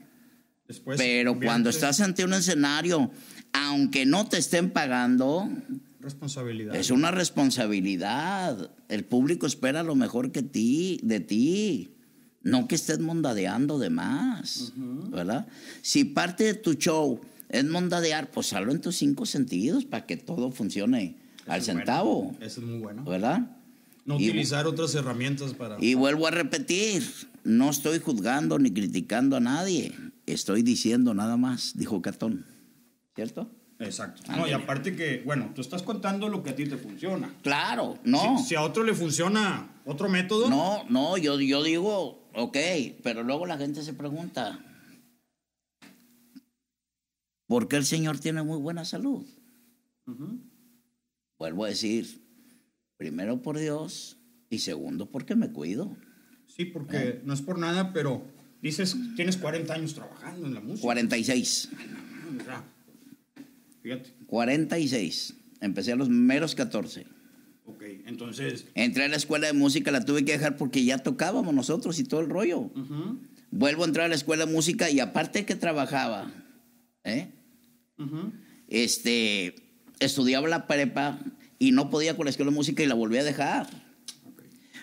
Pero cuando estás ante un escenario, aunque no te estén pagando, responsabilidad. Es una responsabilidad. El público espera lo mejor que ti, de ti. No que estés mondadeando de más, ¿verdad? Si parte de tu show es mondadear, pues hazlo en tus cinco sentidos para que todo funcione al centavo. Eso es muy bueno. ¿Verdad? No utilizar otras herramientas para... Y vuelvo a repetir, no estoy juzgando ni criticando a nadie, estoy diciendo nada más, dijo Catón. ¿Cierto? Exacto. No, y aparte que, bueno, tú estás contando lo que a ti te funciona. Claro, no. Si, a otro le funciona otro método. No, no, yo, yo digo, ok, pero luego la gente se pregunta, ¿por qué el Señor tiene muy buena salud? Vuelvo a decir, primero por Dios y segundo porque me cuido. Sí, porque ¿Eh? no es por nada, pero dices, tienes 40 años trabajando en la música. 46. Fíjate. 46. Empecé a los meros 14. Ok, entonces. Entré a la escuela de música, la tuve que dejar porque ya tocábamos nosotros y todo el rollo. Vuelvo a entrar a la escuela de música y aparte que trabajaba, ¿eh? este, estudiaba la prepa y no podía con la escuela de música y la volví a dejar.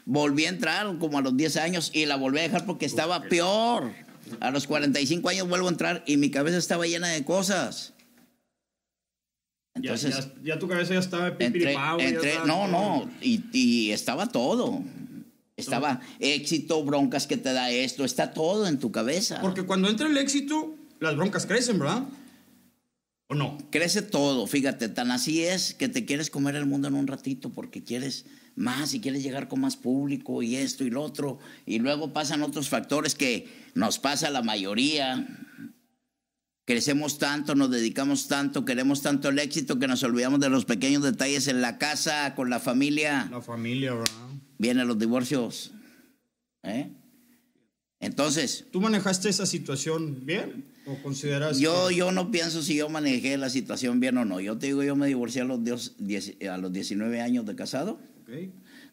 Volví a entrar como a los 10 años y la volví a dejar porque estaba peor. A los 45 años vuelvo a entrar y mi cabeza estaba llena de cosas. Entonces, ya, tu cabeza ya estaba pipiripao. no, no, y, estaba todo. Estaba éxito, broncas que te da esto, está todo en tu cabeza. Porque cuando entra el éxito, las broncas crecen, ¿verdad? ¿O no? Crece todo, fíjate, tan así es que te quieres comer el mundo en un ratito porque quieres más y quieres llegar con más público y esto y lo otro. Y luego pasan otros factores que nos pasa la mayoría, Crecemos tanto, nos dedicamos tanto, queremos tanto el éxito que nos olvidamos de los pequeños detalles en la casa, con la familia. La familia, bro. Vienen los divorcios. ¿eh? Entonces. ¿Tú manejaste esa situación bien? ¿O consideras.? Yo, yo no pienso si yo manejé la situación bien o no. Yo te digo, yo me divorcié a los, 19 años de casado.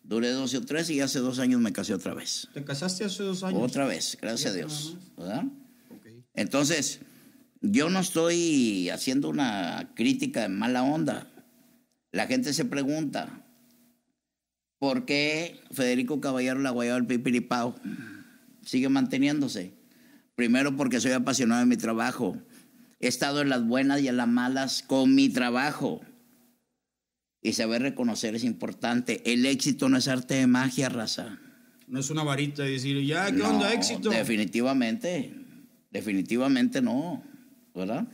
Duré 12 o 13 y hace dos años me casé otra vez. ¿Te casaste hace dos años? Otra vez, gracias a Dios. ¿Verdad? Entonces. Yo no estoy haciendo una crítica de mala onda. La gente se pregunta, ¿por qué Federico Caballero La Guayaba del Pipiripao sigue manteniéndose? Primero porque soy apasionado de mi trabajo. He estado en las buenas y en las malas con mi trabajo. Y saber reconocer es importante. El éxito no es arte de magia, raza. No es una varita de decir, ya, ¿qué onda éxito? Definitivamente, definitivamente no. ¿verdad?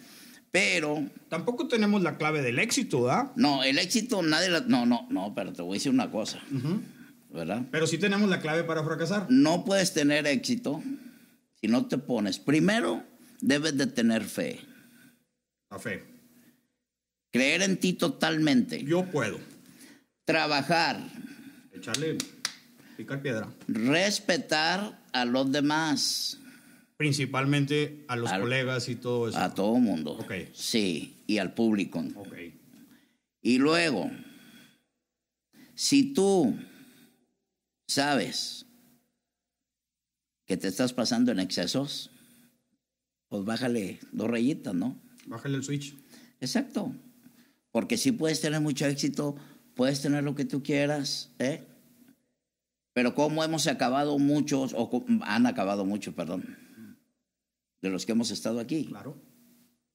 Pero. Tampoco tenemos la clave del éxito, ¿verdad? No, el éxito nadie la. No, no, no, pero te voy a decir una cosa. ¿Verdad? Pero sí tenemos la clave para fracasar. No puedes tener éxito si no te pones. Primero, debes de tener fe. A fe. Creer en ti totalmente. Yo puedo. Trabajar. Echarle. Picar piedra. Respetar a los demás. Principalmente a los colegas y todo eso. A todo mundo. Sí, y al público. Y luego, si tú sabes que te estás pasando en excesos, pues bájale dos rayitas, ¿no? Bájale el switch. Exacto. Porque si puedes tener mucho éxito, puedes tener lo que tú quieras, ¿eh? Pero como hemos acabado muchos, o han acabado muchos, perdón, de los que hemos estado aquí. Claro.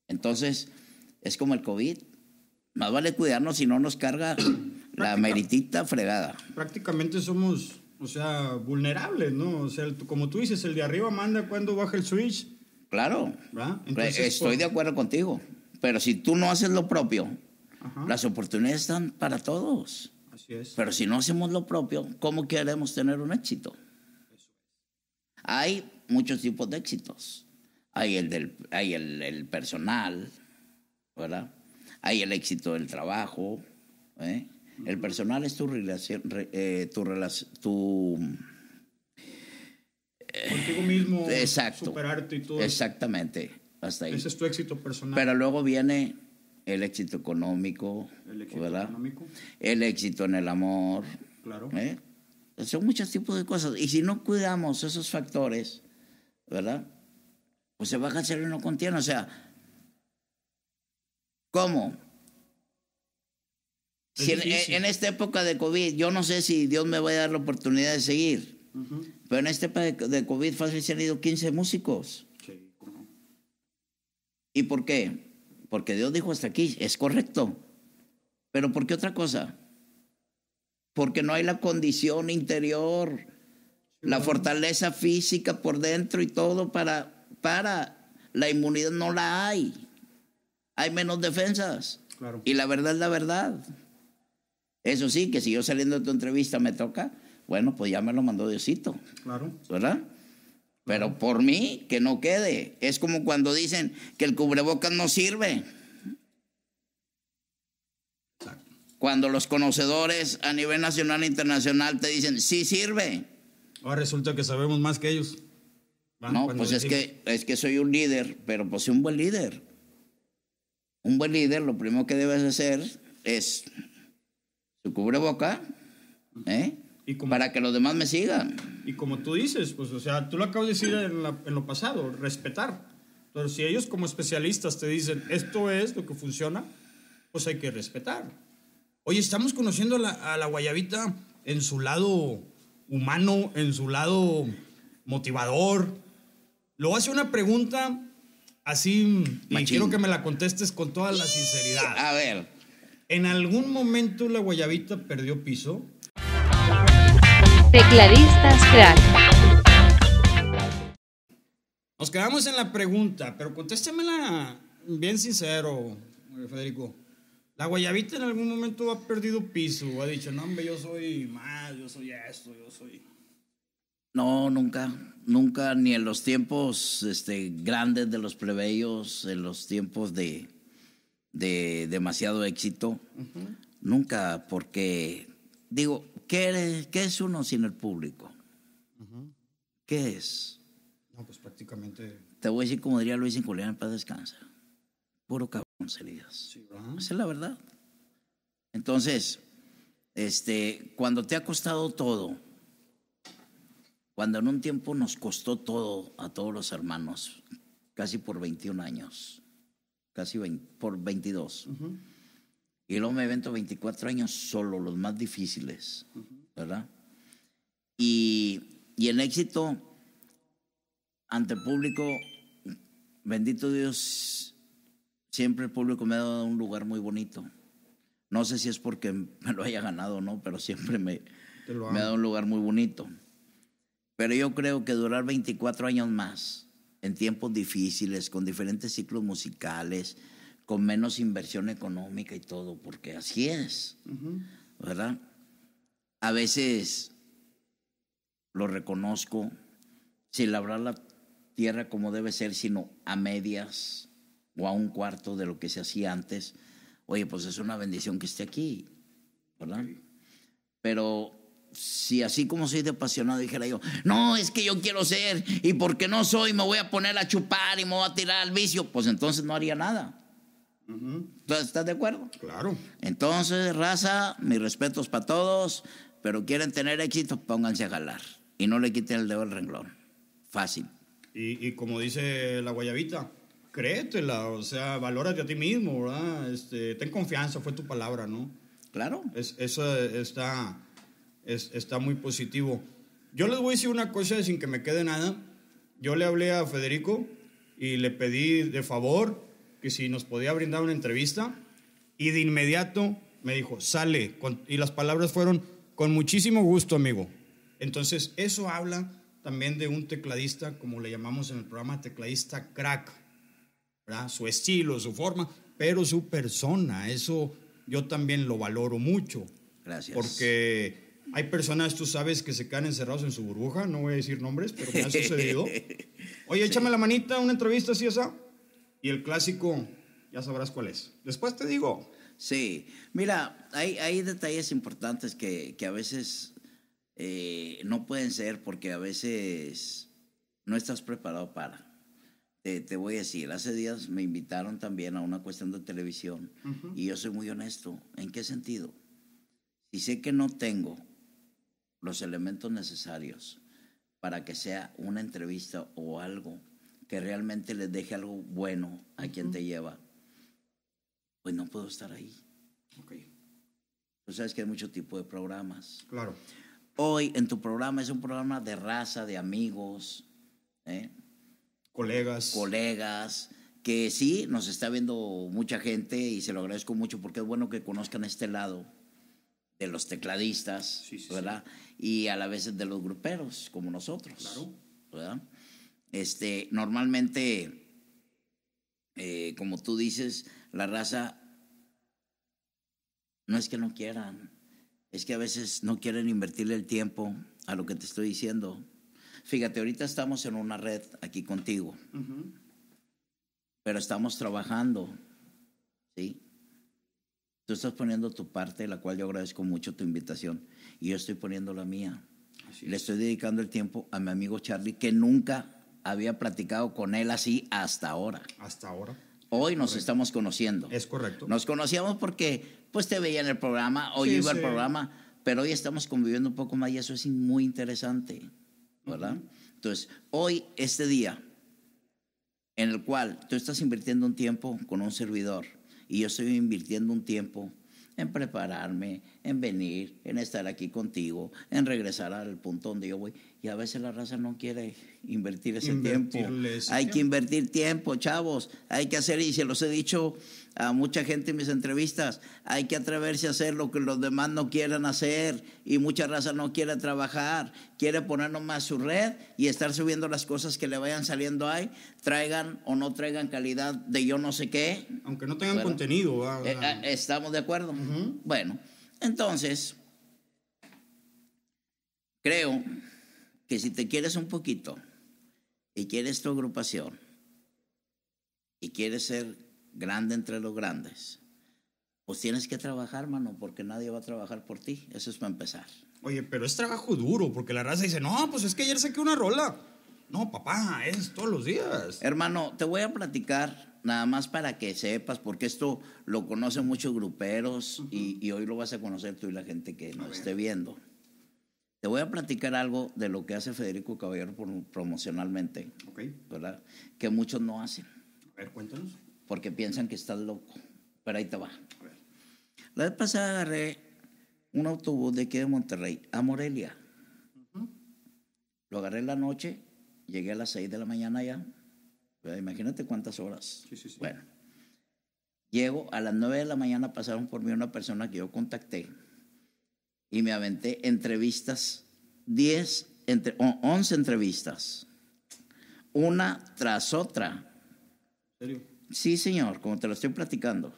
Entonces, es como el COVID. Más vale cuidarnos si no nos carga la meritita fregada. Prácticamente somos, o sea, vulnerables, ¿no? O sea, como tú dices, el de arriba manda cuando baja el switch. Claro. Estoy pues, de acuerdo contigo. Pero si tú no haces lo propio, las oportunidades están para todos. Así es. Pero si no hacemos lo propio, ¿cómo queremos tener un éxito? Hay muchos tipos de éxitos hay el, del, hay el, el personal, ¿verdad? Hay el éxito del trabajo. ¿eh? El personal es tu relación, eh, tu relación, tu... Contigo mismo, exacto, superarte y todo. Exactamente, hasta ahí. Ese es tu éxito personal. Pero luego viene el éxito económico, ¿verdad? Económico. El éxito en el amor. Claro. ¿eh? Son muchos tipos de cosas. Y si no cuidamos esos factores, ¿verdad? pues se va a y no contiene. O sea, ¿cómo? en, esta época de COVID, yo no sé si Dios me va a dar la oportunidad de seguir, pero en esta época de COVID fácil se han ido 15 músicos. ¿Y por qué? Porque Dios dijo hasta aquí, es correcto. Pero ¿por qué otra cosa? Porque no hay la condición interior, la fortaleza física por dentro y todo para para la inmunidad no la hay. Hay menos defensas. Y la verdad es la verdad. Eso sí, que si yo saliendo de tu entrevista me toca, bueno, pues ya me lo mandó Diosito. Claro. ¿Verdad? Pero por mí, que no quede. Es como cuando dicen que el cubrebocas no sirve. Cuando los conocedores a nivel nacional e internacional te dicen, sí sirve. Ahora resulta que sabemos más que ellos no, pues es que, es que soy un líder, pero pues soy un buen líder. Un buen líder, lo primero que debes hacer es su cubreboca, ¿eh? Y para que los demás me sigan. Y como tú dices, pues, o sea, tú lo acabas de decir en, lo pasado, respetar. Pero si ellos como especialistas te dicen, esto es lo que funciona, pues hay que respetar. Oye, estamos conociendo a la guayabita en su lado humano, en su lado motivador, lo hace una pregunta así mm, y quiero que me la contestes con toda la sinceridad. A ver. ¿En algún momento la guayabita perdió piso? Teclaristas crack. Nos quedamos en la pregunta, pero contéstemela bien sincero, Federico. La guayabita en algún momento ha perdido piso, ha dicho, no, hombre, yo soy más, yo soy esto, yo soy... No, nunca, nunca, ni en los tiempos este, grandes de los plebeyos, en los tiempos de, demasiado éxito, nunca, porque digo, ¿qué, es uno sin el público? ¿Qué es? No, pues prácticamente... Te voy a decir como diría Luis Inculián, para descansa. Puro cabrón serías. Esa es la verdad. Entonces, este, cuando te ha costado todo, cuando en un tiempo nos costó todo a todos los hermanos, casi por 21 años, casi 20, por 22. Y luego me evento 24 años solo, los más difíciles, ¿verdad? Y, y el éxito ante el público, bendito Dios, siempre el público me ha dado un lugar muy bonito. No sé si es porque me lo haya ganado o no, pero siempre me, me ha dado un lugar muy bonito. Pero yo creo que durar 24 años más, en tiempos difíciles, con diferentes ciclos musicales, con menos inversión económica y todo, porque así es, ¿verdad? A veces lo reconozco, sin labrar la tierra como debe ser, sino a medias o a un cuarto de lo que se hacía antes. Oye, pues es una bendición que esté aquí, ¿verdad? Pero si así como soy de apasionado dijera yo, no, es que yo quiero ser y porque no soy me voy a poner a chupar y me voy a tirar al vicio, pues entonces no haría nada. ¿Estás de acuerdo? Claro. Entonces, raza, mis respetos para todos, pero quieren tener éxito, pónganse a galar y no le quiten el dedo al renglón. Fácil. Y, como dice la guayabita, créetela, o sea, valórate a ti mismo, ¿verdad? Este, ten confianza, fue tu palabra, ¿no? Claro. eso está está muy positivo. Yo les voy a decir una cosa sin que me quede nada. Yo le hablé a Federico y le pedí de favor que si nos podía brindar una entrevista y de inmediato me dijo, sale. y las palabras fueron, con muchísimo gusto, amigo. Entonces, eso habla también de un tecladista, como le llamamos en el programa, tecladista crack. Su estilo, su forma, pero su persona. Eso yo también lo valoro mucho. Gracias. Porque hay personas, tú sabes, que se quedan encerrados en su burbuja, no voy a decir nombres, pero me ha sucedido. Oye, échame la manita, una entrevista así, esa. Y el clásico, ya sabrás cuál es. Después te digo. Sí, mira, hay, detalles importantes que, a veces eh, no pueden ser porque a veces no estás preparado para. te, voy a decir, hace días me invitaron también a una cuestión de televisión y yo soy muy honesto. ¿En qué sentido? Si sé que no tengo los elementos necesarios para que sea una entrevista o algo que realmente les deje algo bueno a quien te lleva, pues no puedo estar ahí. Tú sabes que hay mucho tipo de programas. Claro. Hoy en tu programa es un programa de raza, de amigos, ¿eh? colegas. Colegas, que sí, nos está viendo mucha gente y se lo agradezco mucho porque es bueno que conozcan este lado de los tecladistas, ¿verdad? Y a la vez de los gruperos, como nosotros. Claro. ¿Verdad? Este, normalmente, eh, como tú dices, la raza no es que no quieran, es que a veces no quieren invertirle el tiempo a lo que te estoy diciendo. Fíjate, ahorita estamos en una red aquí contigo, pero estamos trabajando, ¿sí? Tú estás poniendo tu parte, la cual yo agradezco mucho tu invitación, y yo estoy poniendo la mía. Le estoy dedicando el tiempo a mi amigo Charlie, que nunca había platicado con él así hasta ahora. Hasta ahora. Hoy nos estamos conociendo. Es correcto. Nos conocíamos porque pues te veía en el programa, hoy iba al programa, pero hoy estamos conviviendo un poco más y eso es muy interesante, ¿verdad? Entonces, hoy, este día, en el cual tú estás invirtiendo un tiempo con un servidor, y yo estoy invirtiendo un tiempo en prepararme, en venir, en estar aquí contigo, en regresar al punto donde yo voy. Y a veces la raza no quiere invertir ese tiempo. hay que invertir tiempo, chavos. Hay que hacer, y se los he dicho a mucha gente en mis entrevistas, hay que atreverse a hacer lo que los demás no quieran hacer y mucha raza no quiere trabajar, quiere poner nomás su red y estar subiendo las cosas que le vayan saliendo ahí, traigan o no traigan calidad de yo no sé qué. Aunque no tengan contenido. Eh, eh, estamos de acuerdo. Bueno, entonces, creo que si te quieres un poquito, y quieres tu agrupación y quieres ser grande entre los grandes, pues tienes que trabajar, mano, porque nadie va a trabajar por ti. Eso es para empezar. Oye, pero es trabajo duro, porque la raza dice, no, pues es que ayer saqué una rola. No, papá, es todos los días. Hermano, te voy a platicar nada más para que sepas, porque esto lo conocen muchos gruperos y, y, hoy lo vas a conocer tú y la gente que nos esté viendo. Te voy a platicar algo de lo que hace Federico Caballero promocionalmente, ¿verdad? Que muchos no hacen. A ver, cuéntanos. Porque piensan que estás loco. Pero ahí te va. La vez pasada agarré un autobús de aquí de Monterrey a Morelia. Lo agarré en la noche, llegué a las 6 de la mañana ya. Imagínate cuántas horas. Sí, Bueno, llego a las 9 de la mañana, pasaron por mí una persona que yo contacté y me aventé entrevistas, 10, entre, 11 entrevistas, una tras otra. ¿En serio? Sí, señor, como te lo estoy platicando,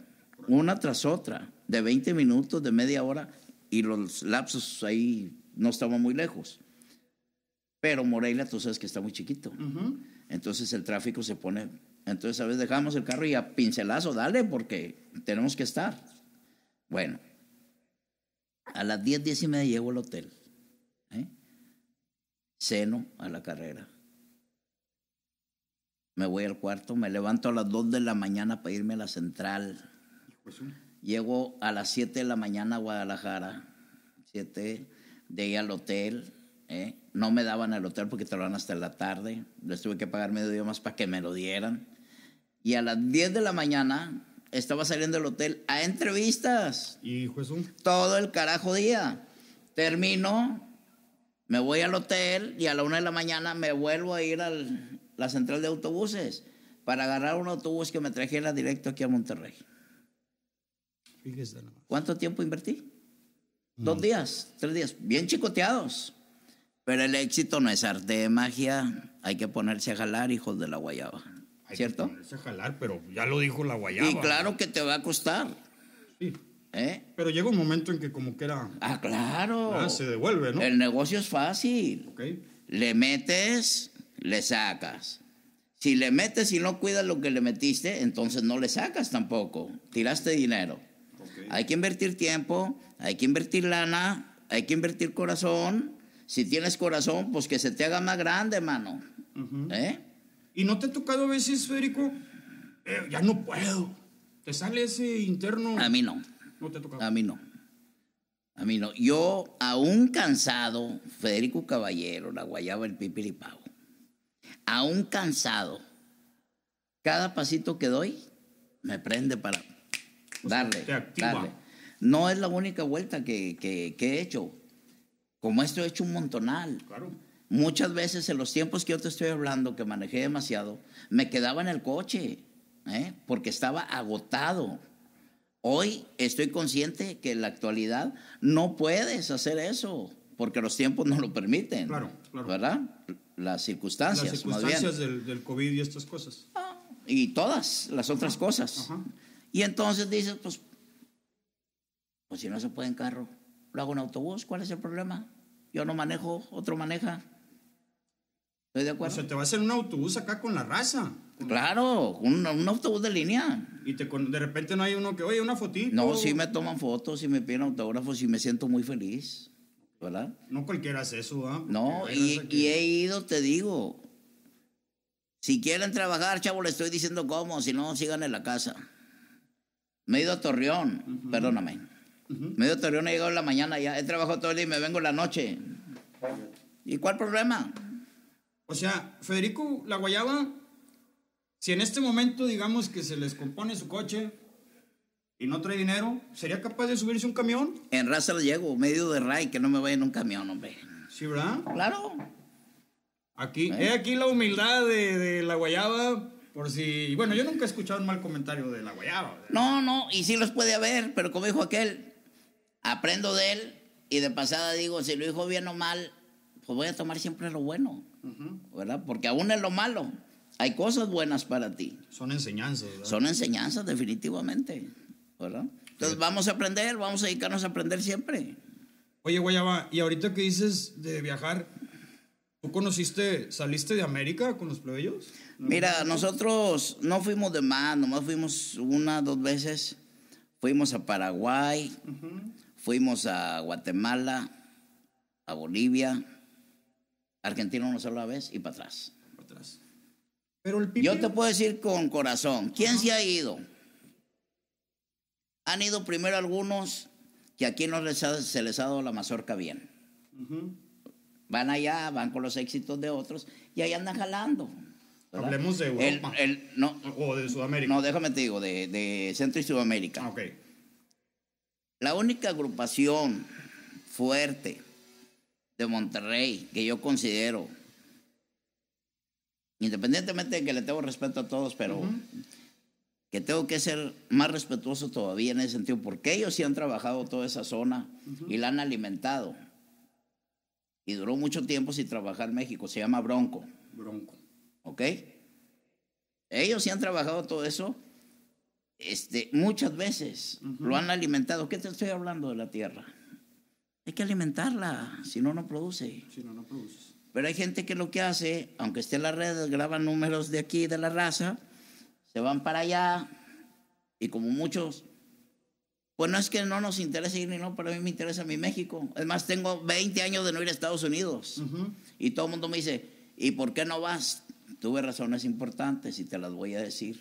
una tras otra, de 20 minutos, de media hora, y los lapsos ahí no estaban muy lejos. Pero Morelia, tú sabes que está muy chiquito. Entonces el tráfico se pone. Entonces a veces dejamos el carro y a pincelazo, dale, porque tenemos que estar. Bueno, a las 10, diez y media llego al hotel. ¿eh? Ceno a la carrera. Me voy al cuarto, me levanto a las 2 de la mañana para irme a la central. Pues llego a las 7 de la mañana a Guadalajara. 7, de ahí al hotel. ¿eh? No me daban el hotel porque te hasta la tarde. Les tuve que pagar medio día más para que me lo dieran. Y a las 10 de la mañana estaba saliendo del hotel a entrevistas. ¿Y un Todo el carajo día. Termino, me voy al hotel y a la una de la mañana me vuelvo a ir a la central de autobuses para agarrar un autobús que me trajera directo aquí a Monterrey. ¿Cuánto tiempo invertí? Mm. Dos días, tres días, bien chicoteados. Pero el éxito no es arte de magia, hay que ponerse a jalar, hijos de la guayaba. ¿Cierto? Que jalar, pero ya lo dijo la guayaba. Y claro que te va a costar. Sí. ¿Eh? Pero llega un momento en que como que era... Ah, claro. Ah, se devuelve, ¿no? El negocio es fácil. Le metes, le sacas. Si le metes y no cuidas lo que le metiste, entonces no le sacas tampoco. Tiraste dinero. Hay que invertir tiempo, hay que invertir lana, hay que invertir corazón. Si tienes corazón, pues que se te haga más grande, mano. ¿Eh? ¿Y no te ha tocado a veces, Federico? Eh, ya no puedo. ¿Te sale ese interno? A mí no. No te ha tocado. A mí no. A mí no. Yo, aún cansado, Federico Caballero, la guayaba, el pipiripao, aún cansado, cada pasito que doy me prende para darle, No es la única vuelta que, que he hecho. Como esto he hecho un montonal. Claro Muchas veces en los tiempos que yo te estoy hablando, que manejé demasiado, me quedaba en el coche, ¿eh? porque estaba agotado. Hoy estoy consciente que en la actualidad no puedes hacer eso, porque los tiempos no lo permiten. Claro, claro. ¿Verdad? Las circunstancias. Las circunstancias Del, COVID y estas cosas. Ah, y todas las otras cosas. Y entonces dices, pues, pues si no se puede en carro, lo hago en autobús, ¿cuál es el problema? Yo no manejo, otro maneja. ¿Estoy de acuerdo? O sea, te va a hacer un autobús acá con la raza. Claro, un, autobús de línea. Y de repente no hay uno que, oye, una fotito. No, sí me toman fotos, y me piden autógrafos, y me siento muy feliz. ¿Verdad? No cualquiera hace eso, ¿ah? No, y, he ido, te digo. Si quieren trabajar, chavo, le estoy diciendo cómo, si no, sigan en la casa. Me he ido a Torreón, perdóname. Me he ido a Torreón, he llegado en la mañana, ya he trabajado todo el día y me vengo en la noche. ¿Y cuál problema? O sea, Federico La Guayaba, si en este momento digamos que se les compone su coche y no trae dinero, ¿sería capaz de subirse un camión? En raza le llego, medio de ray, que no me vaya en un camión, hombre. ¿Sí, verdad? Claro. Aquí, aquí la humildad de, La Guayaba. Por si. Bueno, yo nunca he escuchado un mal comentario de la guayaba. No, no, y sí los puede haber, pero como dijo aquel, aprendo de él y de pasada digo, si lo dijo bien o mal, pues voy a tomar siempre lo bueno. ¿verdad? Porque aún en lo malo hay cosas buenas para ti. Son enseñanzas, ¿verdad? Son enseñanzas, definitivamente, ¿verdad? Entonces vamos a aprender, vamos a dedicarnos a aprender siempre. Oye, Guayaba, y ahorita que dices de viajar, ¿tú conociste, saliste de América con los plebeyos? Mira, nosotros no fuimos de más, nomás fuimos una, dos veces. Fuimos a Paraguay, fuimos a Guatemala, a Bolivia, Argentina una sola vez y para atrás. Pero el Yo te puedo decir con corazón, ¿quién se ha ido? Han ido primero algunos que aquí no les ha, se les ha dado la mazorca bien. Van allá, van con los éxitos de otros y ahí andan jalando. Hablemos de Europa. o de Sudamérica. No, déjame te digo, de, Centro y Sudamérica. Ah, la única agrupación fuerte de Monterrey, que yo considero, independientemente de que le tengo respeto a todos, pero que tengo que ser más respetuoso todavía en ese sentido, porque ellos sí han trabajado toda esa zona y la han alimentado. Y duró mucho tiempo sin trabajar en México, se llama Bronco. Bronco. ¿Ok? Ellos sí han trabajado todo eso. Este, muchas veces lo han alimentado. ¿Qué te estoy hablando de la tierra? Hay que alimentarla, si no, no produce. Si no, no produce. Pero hay gente que lo que hace, aunque esté en las redes, graba números de aquí, de la raza, se van para allá y como muchos, pues no es que no nos interese ir ni no, pero a mí me interesa mi México. Es más, tengo 20 años de no ir a Estados Unidos y todo el mundo me dice, ¿y por qué no vas? Tuve razones importantes y te las voy a decir.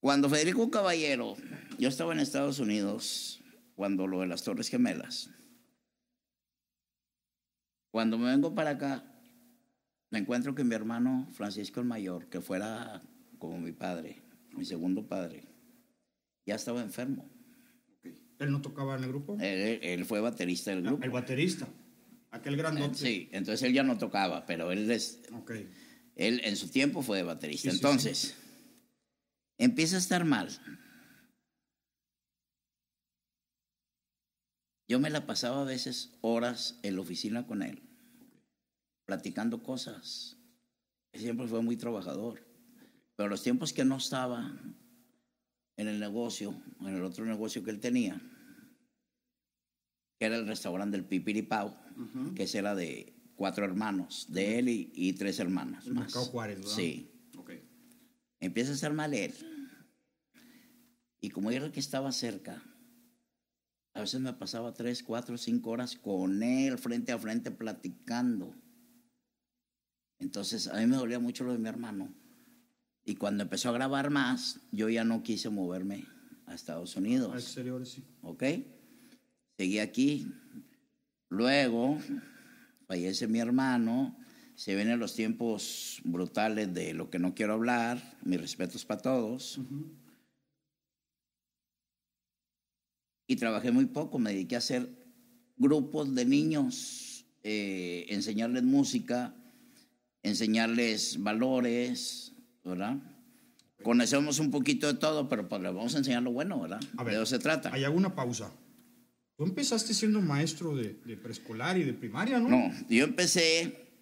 Cuando Federico Caballero, yo estaba en Estados Unidos, cuando lo de las Torres Gemelas. Cuando me vengo para acá, me encuentro que mi hermano Francisco el Mayor, que fuera como mi padre, mi segundo padre, ya estaba enfermo. ¿Él no tocaba en el grupo? Él, fue baterista del ah, grupo. el baterista, aquel grandote. Sí, entonces él ya no tocaba, pero él es... Él en su tiempo fue de baterista. entonces, empieza a estar mal Yo me la pasaba a veces horas en la oficina con él, platicando cosas. Siempre fue muy trabajador. Pero los tiempos que no estaba en el negocio, en el otro negocio que él tenía, que era el restaurante del Pipiripau que era de cuatro hermanos, de él y, tres hermanas más. Sí. Empieza a ser mal él. Y como era que estaba cerca, a veces me pasaba tres, cuatro, cinco horas con él frente a frente platicando. Entonces a mí me dolía mucho lo de mi hermano. Y cuando empezó a grabar más, yo ya no quise moverme a Estados Unidos. A exteriores, sí. ¿Ok? Seguí aquí. Luego fallece mi hermano. Se vienen los tiempos brutales de lo que no quiero hablar. Mis respetos para todos. y trabajé muy poco, me dediqué a hacer grupos de niños, eh, enseñarles música, enseñarles valores, ¿verdad? Conocemos un poquito de todo, pero pues les vamos a enseñar lo bueno, ¿verdad? A ver, de eso se trata. Hay alguna pausa. Tú empezaste siendo maestro de, preescolar y de primaria, ¿no? No, yo empecé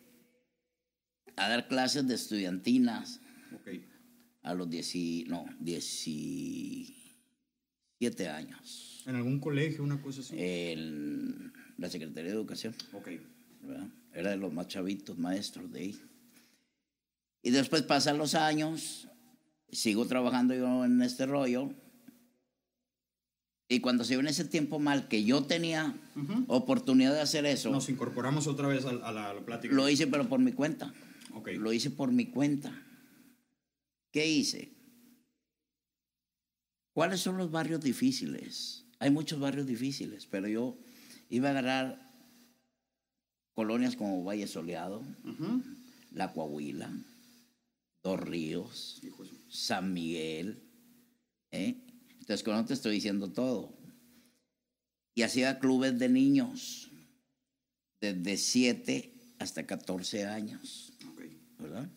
a dar clases de estudiantinas. A los no, 17 años. ¿En algún colegio, una cosa así? la Secretaría de Educación. Ok. Era de los más chavitos maestros de ahí. Y después pasan los años, sigo trabajando yo en este rollo. Y cuando se dio en ese tiempo mal que yo tenía oportunidad de hacer eso. Nos incorporamos otra vez a, la, plática. Lo hice, pero por mi cuenta. Okay. Lo hice por mi cuenta. ¿Qué hice? ¿Cuáles son los barrios difíciles? Hay muchos barrios difíciles, pero yo iba a agarrar colonias como Valle Soleado, La Coahuila, Dos Ríos, San Miguel. ¿eh? Entonces, con no te estoy diciendo todo. Y hacía clubes de niños, desde 7 hasta 14 años. ¿Verdad?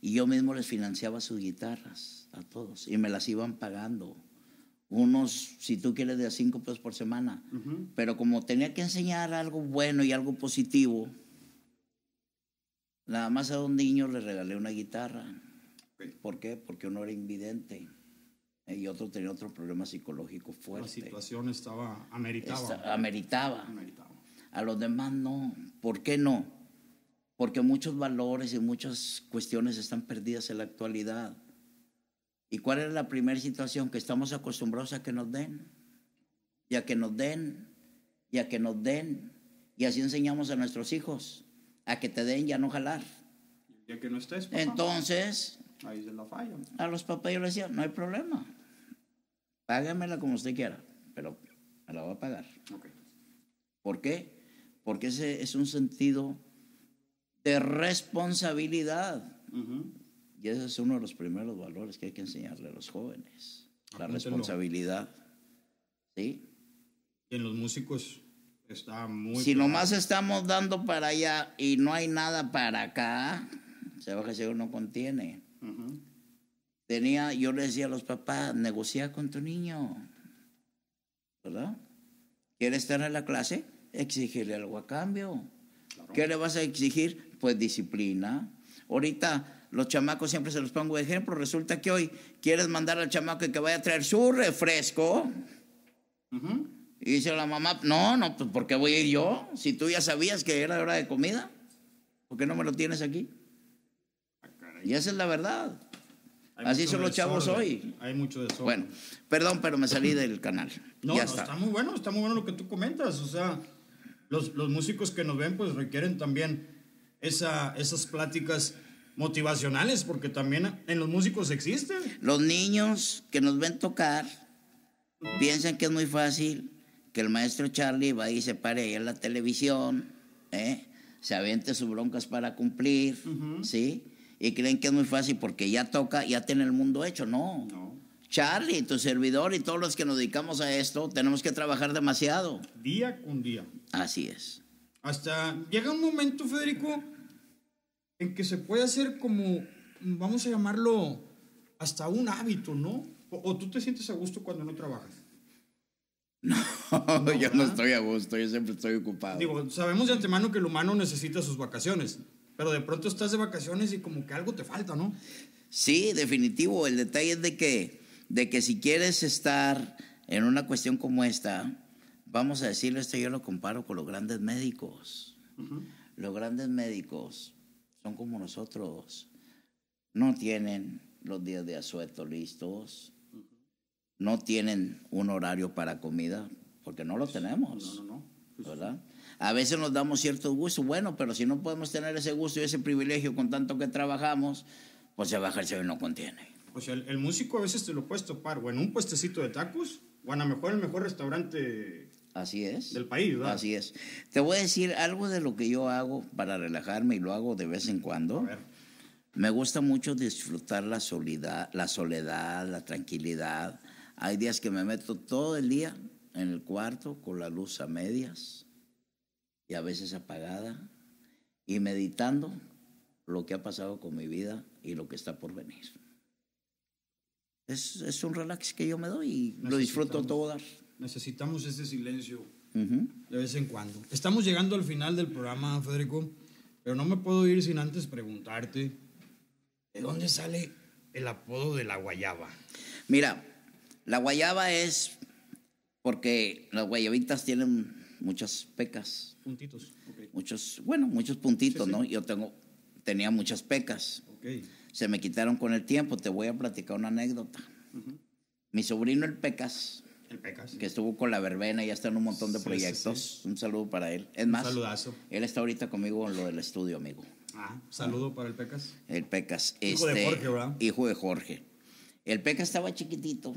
Y yo mismo les financiaba sus guitarras a todos y me las iban pagando unos, si tú quieres, de cinco pesos por semana. Pero como tenía que enseñar algo bueno y algo positivo, nada más a un niño le regalé una guitarra. ¿Por qué? Porque uno era invidente eh, y otro tenía otro problema psicológico fuerte. La situación estaba, ameritaba. ameritaba. ameritaba. A los demás no. ¿Por qué no? Porque muchos valores y muchas cuestiones están perdidas en la actualidad. ¿Y cuál es la primera situación? Que estamos acostumbrados a que nos den, y a que nos den, y a que nos den. Y así enseñamos a nuestros hijos, a que te den y a no jalar. Ya que no estés, Entonces, a los papás yo les decía, no hay problema, págamela como usted quiera, pero me la voy a pagar. ¿Por qué? Porque ese es un sentido de responsabilidad. Y ese es uno de los primeros valores que hay que enseñarle a los jóvenes. La responsabilidad. ¿Sí? en los músicos está muy... Si nomás estamos dando para allá y no hay nada para acá, se va que uno contiene. Tenía, yo le decía a los papás, negocia con tu niño. ¿Verdad? ¿Quieres estar en la clase? Exigirle algo a cambio. ¿Qué le vas a exigir? Pues disciplina. Ahorita los chamacos siempre se los pongo de ejemplo. Resulta que hoy quieres mandar al chamaco que vaya a traer su refresco. Y dice la mamá, no, no, pues ¿por qué voy a ir yo? Si tú ya sabías que era hora de comida, ¿por qué no me lo tienes aquí? Ah, y esa es la verdad. Así son los chavos hoy. Hay mucho de eso. Bueno, perdón, pero me salí del canal. No, ya está. está. muy bueno, está muy bueno lo que tú comentas. O sea, los, los músicos que nos ven pues requieren también esa, esas pláticas motivacionales, porque también en los músicos existen. Los niños que nos ven tocar piensan que es muy fácil que el maestro Charlie va y se pare ahí en la televisión, ¿eh? se aviente sus broncas para cumplir, ¿sí? Y creen que es muy fácil porque ya toca, ya tiene el mundo hecho. No. no. Charlie, tu servidor y todos los que nos dedicamos a esto, tenemos que trabajar demasiado. Día con día. Así es. Hasta llega un momento, Federico, en que se puede hacer como, mm, vamos a llamarlo, hasta un hábito, ¿no? O, tú te sientes a gusto cuando no trabajas. No, yo no estoy a gusto, yo siempre estoy ocupado. Digo, sabemos de antemano que el humano necesita sus vacaciones, pero de pronto estás de vacaciones y como que algo te falta, ¿no? Sí, definitivo. El detalle es de que, de que si quieres estar en una cuestión como esta, vamos a decirlo, esto yo lo comparo con los grandes médicos. Los grandes médicos son como nosotros. No tienen los días de asueto listos. No tienen un horario para comida, porque no lo tenemos. No, no, no. Pues ¿Verdad? A veces nos damos cierto gusto, bueno, pero si no podemos tener ese gusto y ese privilegio con tanto que trabajamos, pues se baja el y no contiene. O sea, el, músico a veces te lo puedes topar o en un puestecito de tacos o a lo mejor el mejor restaurante Así es. Del país, ¿verdad? Así es. Te voy a decir algo de lo que yo hago para relajarme y lo hago de vez en cuando. Me gusta mucho disfrutar la soledad, la tranquilidad. Hay días que me meto todo el día en el cuarto con la luz a medias y a veces apagada y meditando lo que ha pasado con mi vida y lo que está por venir. Es, un relax que yo me doy y lo disfruto todas necesitamos ese silencio de vez en cuando. Estamos llegando al final del programa, Federico, pero no me puedo ir sin antes preguntarte, ¿de dónde sale el apodo de la guayaba? Mira, la guayaba es porque las guayabitas tienen muchas pecas. Puntitos. Muchos, bueno, muchos puntitos, ¿no? Yo tengo, tenía muchas pecas. Se me quitaron con el tiempo. Te voy a platicar una anécdota. Mi sobrino el Pecas Pecas. Que estuvo con la verbena y ya está en un montón de proyectos. Un saludo para él. Es más, un saludazo. él está ahorita conmigo en lo del estudio, amigo. Ah, saludo para el Pecas. El Pecas. Hijo de este, Jorge, ¿verdad? Hijo de Jorge. El Pecas estaba chiquitito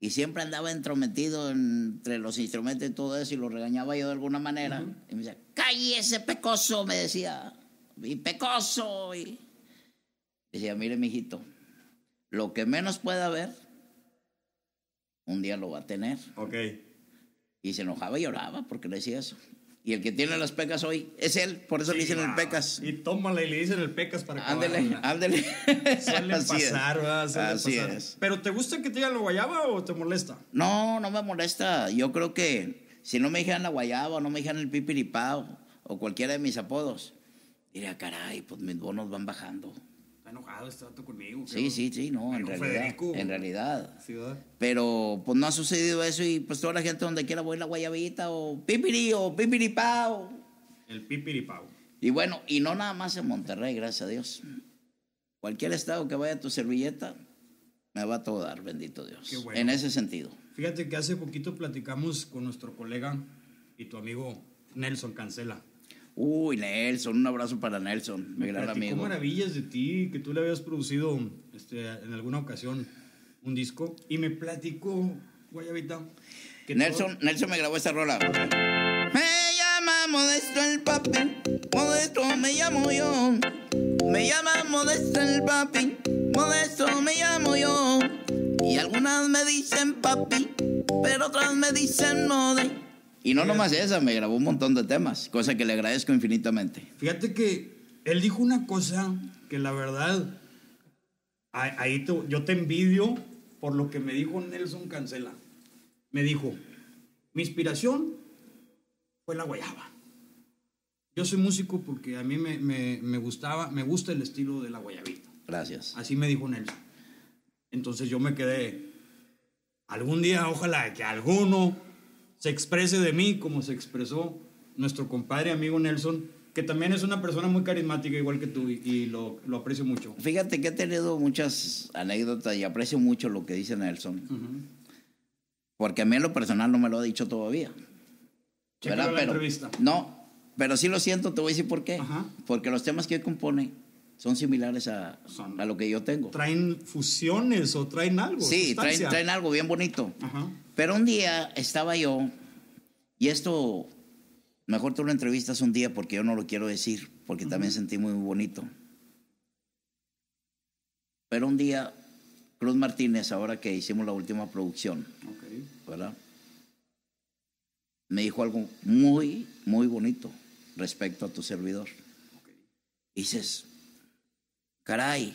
y siempre andaba entrometido entre los instrumentos y todo eso y lo regañaba yo de alguna manera. Y me decía, cállese, pecoso, me decía. Y pecoso. Y decía, mire, mijito, lo que menos pueda haber un día lo va a tener. Ok. Y se enojaba y lloraba porque le decía eso. Y el que tiene las pecas hoy es él, por eso le dicen el pecas. Y tómala y le dicen el pecas para que Ándele, ándele. Suele pasar, ¿verdad? pasar. ¿Pero te gusta que te digan la guayaba o te molesta? No, no me molesta. Yo creo que si no me dijeran la guayaba, no me dijeran el pipiripao o cualquiera de mis apodos, diría, caray, pues mis bonos van bajando enojado este conmigo. Sí, sí, sí, no, en realidad, en realidad. Pero pues no ha sucedido eso y pues toda la gente donde quiera voy la guayabita o pipiri o pipiripao. El pipiripao. Y bueno, y no nada más en Monterrey, gracias a Dios. Cualquier estado que vaya a tu servilleta, me va a todo dar, bendito Dios. En ese sentido. Fíjate que hace poquito platicamos con nuestro colega y tu amigo Nelson Cancela. Uy, Nelson, un abrazo para Nelson, mi gran amigo. maravillas de ti, que tú le habías producido este, en alguna ocasión un disco y me platicó, Guayabita. Que Nelson, Nelson me grabó esa rola. Me llama Modesto el papi, Modesto me llamo yo. Me llama Modesto el papi, Modesto me llamo yo. Y algunas me dicen papi, pero otras me dicen Modesto. Y no nomás esa, me grabó un montón de temas, cosa que le agradezco infinitamente. Fíjate que él dijo una cosa que la verdad, ahí yo te envidio por lo que me dijo Nelson Cancela. Me dijo, mi inspiración fue la guayaba. Yo soy músico porque a mí me, me, me gustaba, me gusta el estilo de la guayabita. Gracias. Así me dijo Nelson. Entonces yo me quedé, algún día ojalá que alguno se exprese de mí como se expresó nuestro compadre amigo Nelson, que también es una persona muy carismática igual que tú y, lo, lo, aprecio mucho. Fíjate que he tenido muchas anécdotas y aprecio mucho lo que dice Nelson, porque a mí en lo personal no me lo ha dicho todavía. La No, pero sí lo siento, te voy a decir por qué. Porque los temas que él compone son similares a, lo que yo tengo. Traen fusiones o traen algo. Sí, traen, algo bien bonito. Pero un día estaba yo, y esto, mejor tú lo entrevistas un día porque yo no lo quiero decir, porque también sentí muy bonito. Pero un día, Cruz Martínez, ahora que hicimos la última producción, ¿verdad? me dijo algo muy, muy bonito respecto a tu servidor. Dices, caray,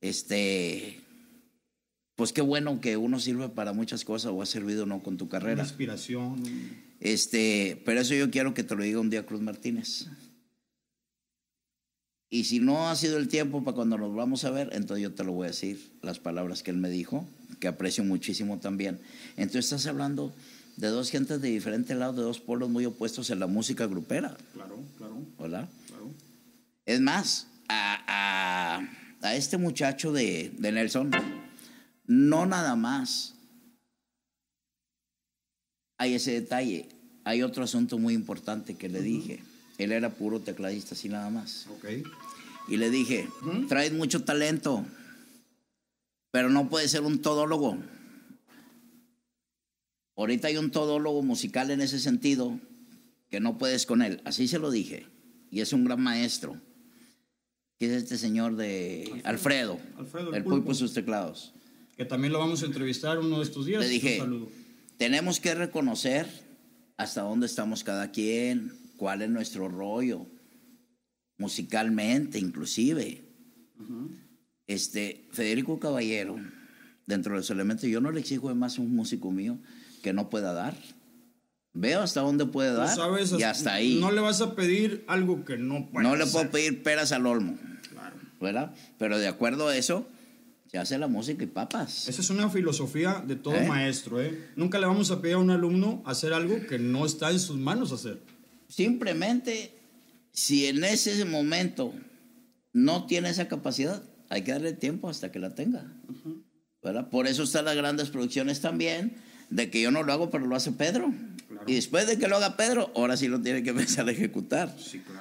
este, pues qué bueno que uno sirve para muchas cosas o ha servido no con tu carrera. Una inspiración. Este, pero eso yo quiero que te lo diga un día Cruz Martínez. Y si no ha sido el tiempo para cuando nos vamos a ver, entonces yo te lo voy a decir, las palabras que él me dijo, que aprecio muchísimo también. Entonces estás hablando de dos gentes de diferente lado, de dos pueblos muy opuestos en la música grupera. Claro, claro. hola Claro. Es más, a, este muchacho de, Nelson, no nada más hay ese detalle. Hay otro asunto muy importante que le dije. Él era puro tecladista, así nada más. Y le dije, traes mucho talento, pero no puedes ser un todólogo. Ahorita hay un todólogo musical en ese sentido que no puedes con él. Así se lo dije. Y es un gran maestro que es este señor de Alfredo, Alfredo, el, pulpo. sus teclados. Que también lo vamos a entrevistar uno de estos días. Le dije, tenemos que reconocer hasta dónde estamos cada quien, cuál es nuestro rollo, musicalmente inclusive. Este, Federico Caballero, dentro de su elemento, yo no le exijo más a un músico mío que no pueda dar. Veo hasta dónde puede pues, dar. y hasta ahí. No le vas a pedir algo que no puede No le puedo pedir peras al olmo. Claro. ¿Verdad? Pero de acuerdo a eso, se hace la música y papas. Esa es una filosofía de todo ¿Eh? maestro, ¿eh? Nunca le vamos a pedir a un alumno hacer algo que no está en sus manos hacer. Simplemente, si en ese momento no tiene esa capacidad, hay que darle tiempo hasta que la tenga. ¿Verdad? Por eso están las grandes producciones también de que yo no lo hago, pero lo hace Pedro. Y después de que lo haga Pedro, ahora sí lo tiene que empezar a ejecutar.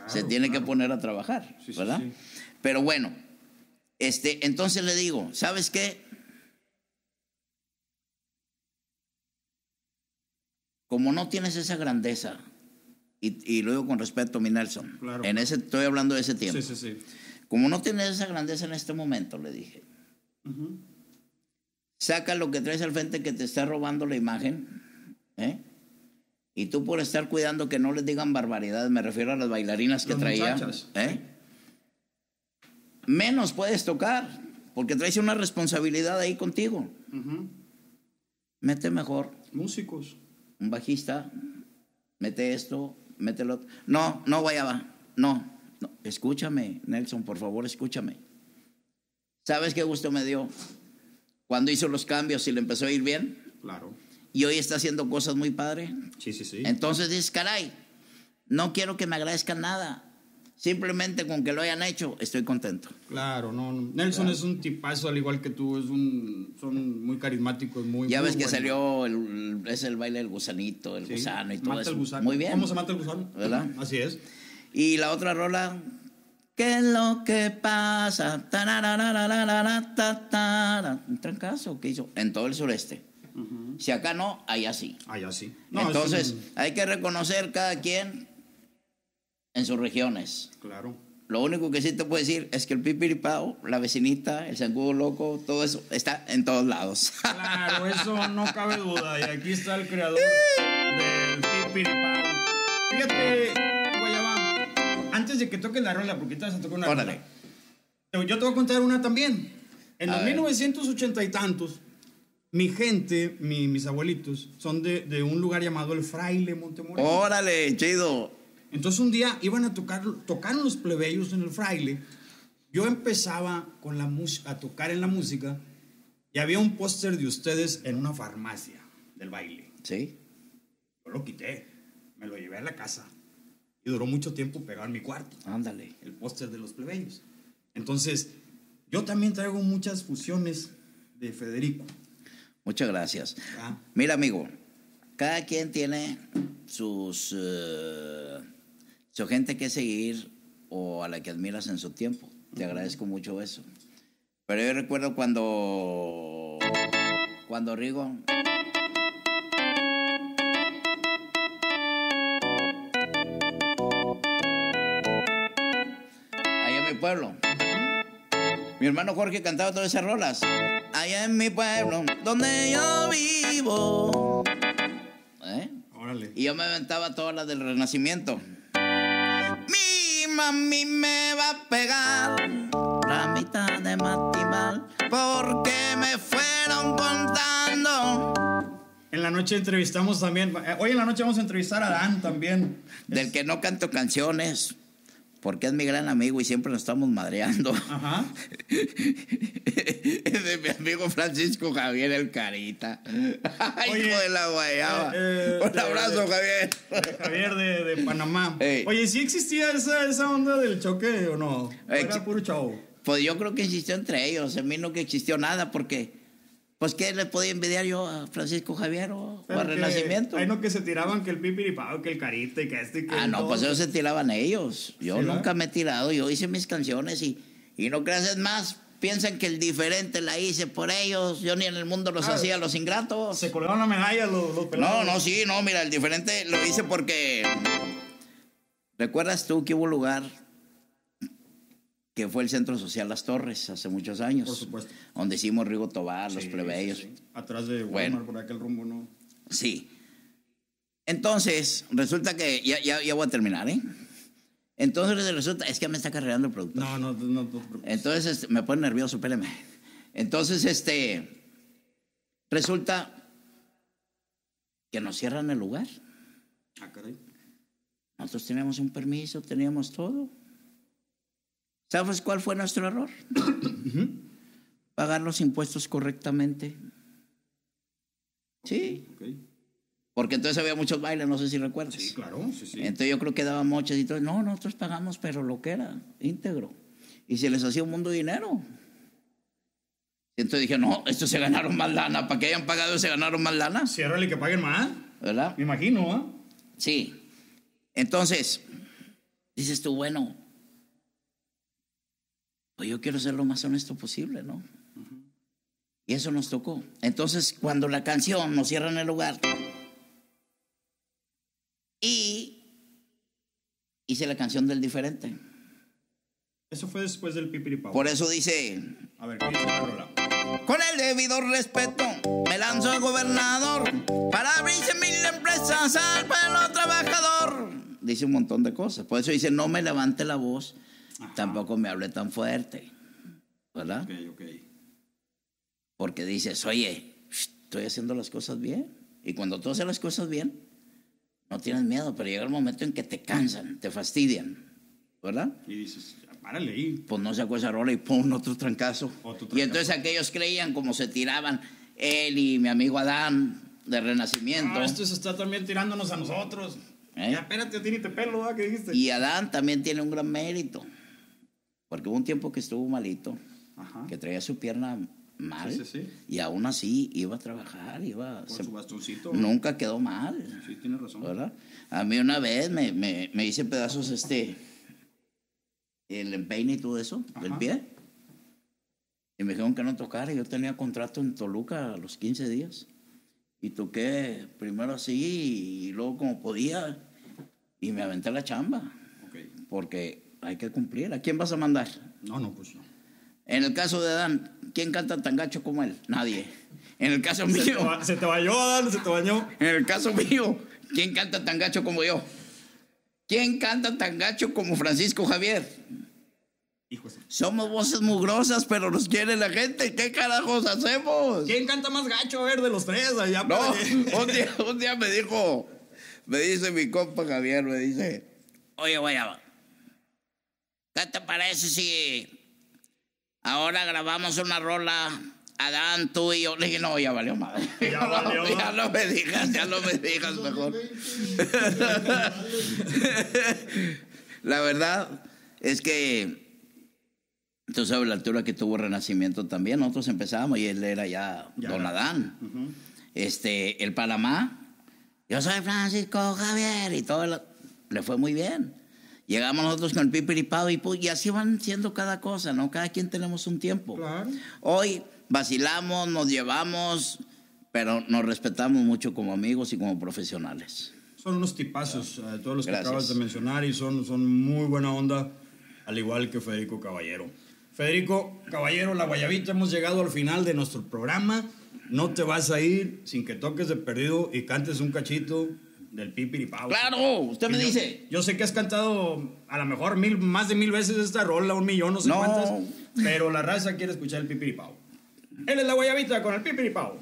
Se tiene que poner a trabajar, ¿verdad? pero bueno, este, entonces le digo, ¿sabes qué? Como no tienes esa grandeza, y, y lo digo con respeto, mi Nelson, en ese, estoy hablando de ese tiempo. Como no tienes esa grandeza en este momento, le dije saca lo que traes al frente que te está robando la imagen. ¿eh? Y tú por estar cuidando que no les digan barbaridades, me refiero a las bailarinas que traía. ¿eh? Menos puedes tocar, porque traes una responsabilidad ahí contigo. Mete mejor. Músicos. Un bajista, mete esto, mete lo otro. No, no, Guayaba, no, no. Escúchame, Nelson, por favor, escúchame. ¿Sabes qué gusto me dio? cuando hizo los cambios y le empezó a ir bien. Claro. Y hoy está haciendo cosas muy padre. Sí, sí, sí. Entonces dices, caray, no quiero que me agradezcan nada. Simplemente con que lo hayan hecho, estoy contento. Claro, no. Nelson es un tipazo, al igual que tú. Es un, son muy carismáticos, muy. Ya ves que salió. El, es el baile del gusanito, el gusano y todo mata eso. El gusano. Muy bien. ¿Cómo se mata el gusano? ¿Verdad? Así es. Y la otra rola, ¿Qué es lo que pasa? Un trancazo que hizo en todo el sureste. Si acá no, allá sí. Allá sí. Entonces, hay que reconocer cada quien en sus regiones. Claro. Lo único que sí te puedo decir es que el pipiripao, la vecinita, el sangudo loco, todo eso está en todos lados. Claro, eso no cabe duda. Y aquí está el creador del pipiripao. Fíjate antes de que toquen la rola, porque te vas a tocar una Órale. Yo te voy a contar una también. En los 1980 y tantos, mi gente, mis abuelitos, son de, un lugar llamado El Fraile Montemorelos. Órale, chido. Entonces un día iban a tocar, tocaron los plebeyos en El Fraile. Yo empezaba con la a tocar en la música y había un póster de ustedes en una farmacia del baile. Sí. Yo lo quité, me lo llevé a la casa duró mucho tiempo pegar mi cuarto. Ándale. El póster de los plebeyos. Entonces, yo también traigo muchas fusiones de Federico. Muchas gracias. Ah. Mira, amigo, cada quien tiene sus eh, su gente que seguir o a la que admiras en su tiempo. Te agradezco mucho eso. Pero yo recuerdo cuando cuando Rigo pueblo. Mi hermano Jorge cantaba todas esas rolas. Allá en mi pueblo, donde yo vivo. ¿Eh? Y yo me aventaba todas las del Renacimiento. Mi mami me va a pegar la mitad de Matimal porque me fueron contando. En la noche entrevistamos también, eh, hoy en la noche vamos a entrevistar a Dan también. Del que no canto canciones porque es mi gran amigo y siempre nos estamos madreando. Ajá. es de mi amigo Francisco Javier el Carita. Hijo de la guayaba. Eh, eh, Un abrazo, Javier. Javier de, Panamá. Oye, ¿sí existía esa, onda del choque o no? era puro chavo. Pues yo creo que existió entre ellos. A mí no que existió nada porque pues, ¿qué le podía envidiar yo a Francisco Javier o, Renacimiento? Hay no que se tiraban que el pipiripao, que el carito y que este y que. Ah, no, pues ellos se tiraban ellos. Yo nunca me he tirado, yo hice mis canciones y, no creas, más, piensan que el diferente la hice por ellos. Yo ni en el mundo los ah, hacía los ingratos. Se colgaron la medalla los, los No, no, sí, no, mira, el diferente lo hice porque. ¿Recuerdas tú que hubo lugar que fue el Centro Social Las Torres hace muchos años. Por supuesto. Donde hicimos Rigo Tobar, los plebeyos. Atrás de Walmart, bueno, por aquel rumbo, ¿no? Sí. Entonces, resulta que. Ya, voy a terminar, ¿eh? Entonces resulta. Es que me está cargando el producto. No, no, no, no Entonces este, me pone nervioso, espérame. Entonces, este. Resulta que nos cierran el lugar. Ah, caray. Nosotros teníamos un permiso, teníamos todo. ¿Sabes cuál fue nuestro error? Pagar los impuestos correctamente. Sí. Porque entonces había muchos bailes, no sé si recuerdas. Sí, claro. Entonces yo creo que daban muchas y todo. No, nosotros pagamos, pero lo que era, íntegro. Y se les hacía un mundo de dinero. Entonces dije, no, estos se ganaron más lana. ¿Para que hayan pagado se ganaron más lana? Sí, y que paguen más. ¿Verdad? Me imagino, ¿ah? Sí. Entonces, dices tú, bueno, pues yo quiero ser lo más honesto posible, ¿no? Y eso nos tocó. Entonces, cuando la canción nos cierra en el lugar y hice la canción del diferente. Eso fue después del pipiripao. Por eso dice. A ver, Con el debido respeto, me lanzo al gobernador para abrirse mil empresas al pueblo trabajador. Dice un montón de cosas. Por eso dice: no me levante la voz tampoco me hablé tan fuerte, ¿verdad? Ok, ok. Porque dices, oye, estoy haciendo las cosas bien. Y cuando tú haces las cosas bien, no tienes miedo, pero llega el momento en que te cansan, te fastidian, ¿verdad? Y dices, párale ahí. Pues no se esa rola y pon otro trancazo. Y entonces aquellos creían como se tiraban él y mi amigo Adán de Renacimiento. Ah, esto se está también tirándonos a nosotros. ¿Eh? Ya, espérate, pelo, ¿Qué dijiste? Y Adán también tiene un gran mérito. Porque hubo un tiempo que estuvo malito, Ajá. que traía su pierna mal. Sí, sí, sí. Y aún así iba a trabajar, iba... Con su bastoncito. Nunca quedó mal. Sí, tiene razón. ¿verdad? A mí una vez me, me, me, hice pedazos este... El empeine y todo eso, del pie. Y me dijeron que no tocara. Yo tenía contrato en Toluca a los 15 días. Y toqué primero así y luego como podía. Y me aventé la chamba. Okay. Porque hay que cumplir. ¿A quién vas a mandar? No, no, pues no. En el caso de Adán, ¿quién canta tan gacho como él? Nadie. En el caso mío. Se te, bañó, Adán, se te bañó. En el caso mío, ¿quién canta tan gacho como yo? ¿Quién canta tan gacho como Francisco Javier? Hijo Somos voces mugrosas, pero nos quiere la gente. ¿Qué carajos hacemos? ¿Quién canta más gacho, a ver, de los tres? Allá No, un día, un día me dijo, me dice mi compa Javier, me dice, oye, vaya, ¿Qué te parece si ahora grabamos una rola? Adán, tú y yo. Le dije, no, ya valió madre. Ya, lo me digas, ya no me digas mejor. la verdad es que tú sabes la altura que tuvo Renacimiento también. Nosotros empezamos y él era ya, don Adán. Este, el Panamá, yo soy Francisco Javier y todo. le fue muy bien. Llegamos nosotros con el pipiripado y, pues, y así van siendo cada cosa, ¿no? Cada quien tenemos un tiempo. Hoy vacilamos, nos llevamos, pero nos respetamos mucho como amigos y como profesionales. Son unos tipazos, eh, todos los que acabas de mencionar, y son, son muy buena onda, al igual que Federico Caballero. Federico Caballero, la guayabita, hemos llegado al final de nuestro programa. No te vas a ir sin que toques de perdido y cantes un cachito del pipiripao. ¡Claro! Usted me dice. Yo sé que has cantado a lo mejor mil, más de mil veces esta rola, un millón, no sé cuántas. Pero la raza quiere escuchar el pipiripao. Él es la guayabita con el pipiripao.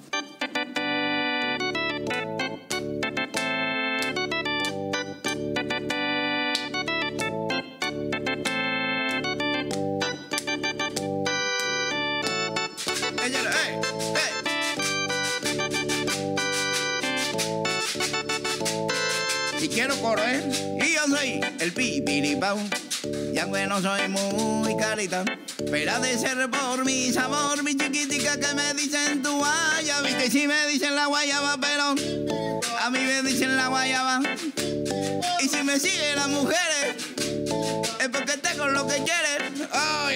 el y Ya bueno, soy muy carita. Pero de ser por mi sabor, mi chiquitica que me dicen tu guaya. que si me dicen la guayaba, pero a mí me dicen la guayaba. Y si me siguen las mujeres, es porque tengo lo que quieren. oh,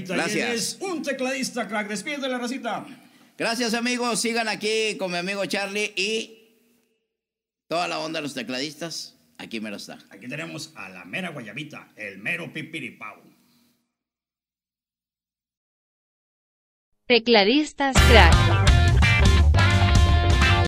Gracias. es un tecladista crack. Despídete la racita. Gracias, amigos. Sigan aquí con mi amigo Charlie y toda la onda de los tecladistas. Aquí lo está. Aquí tenemos a la mera guayabita, el mero pipiripau. Tecladistas crack.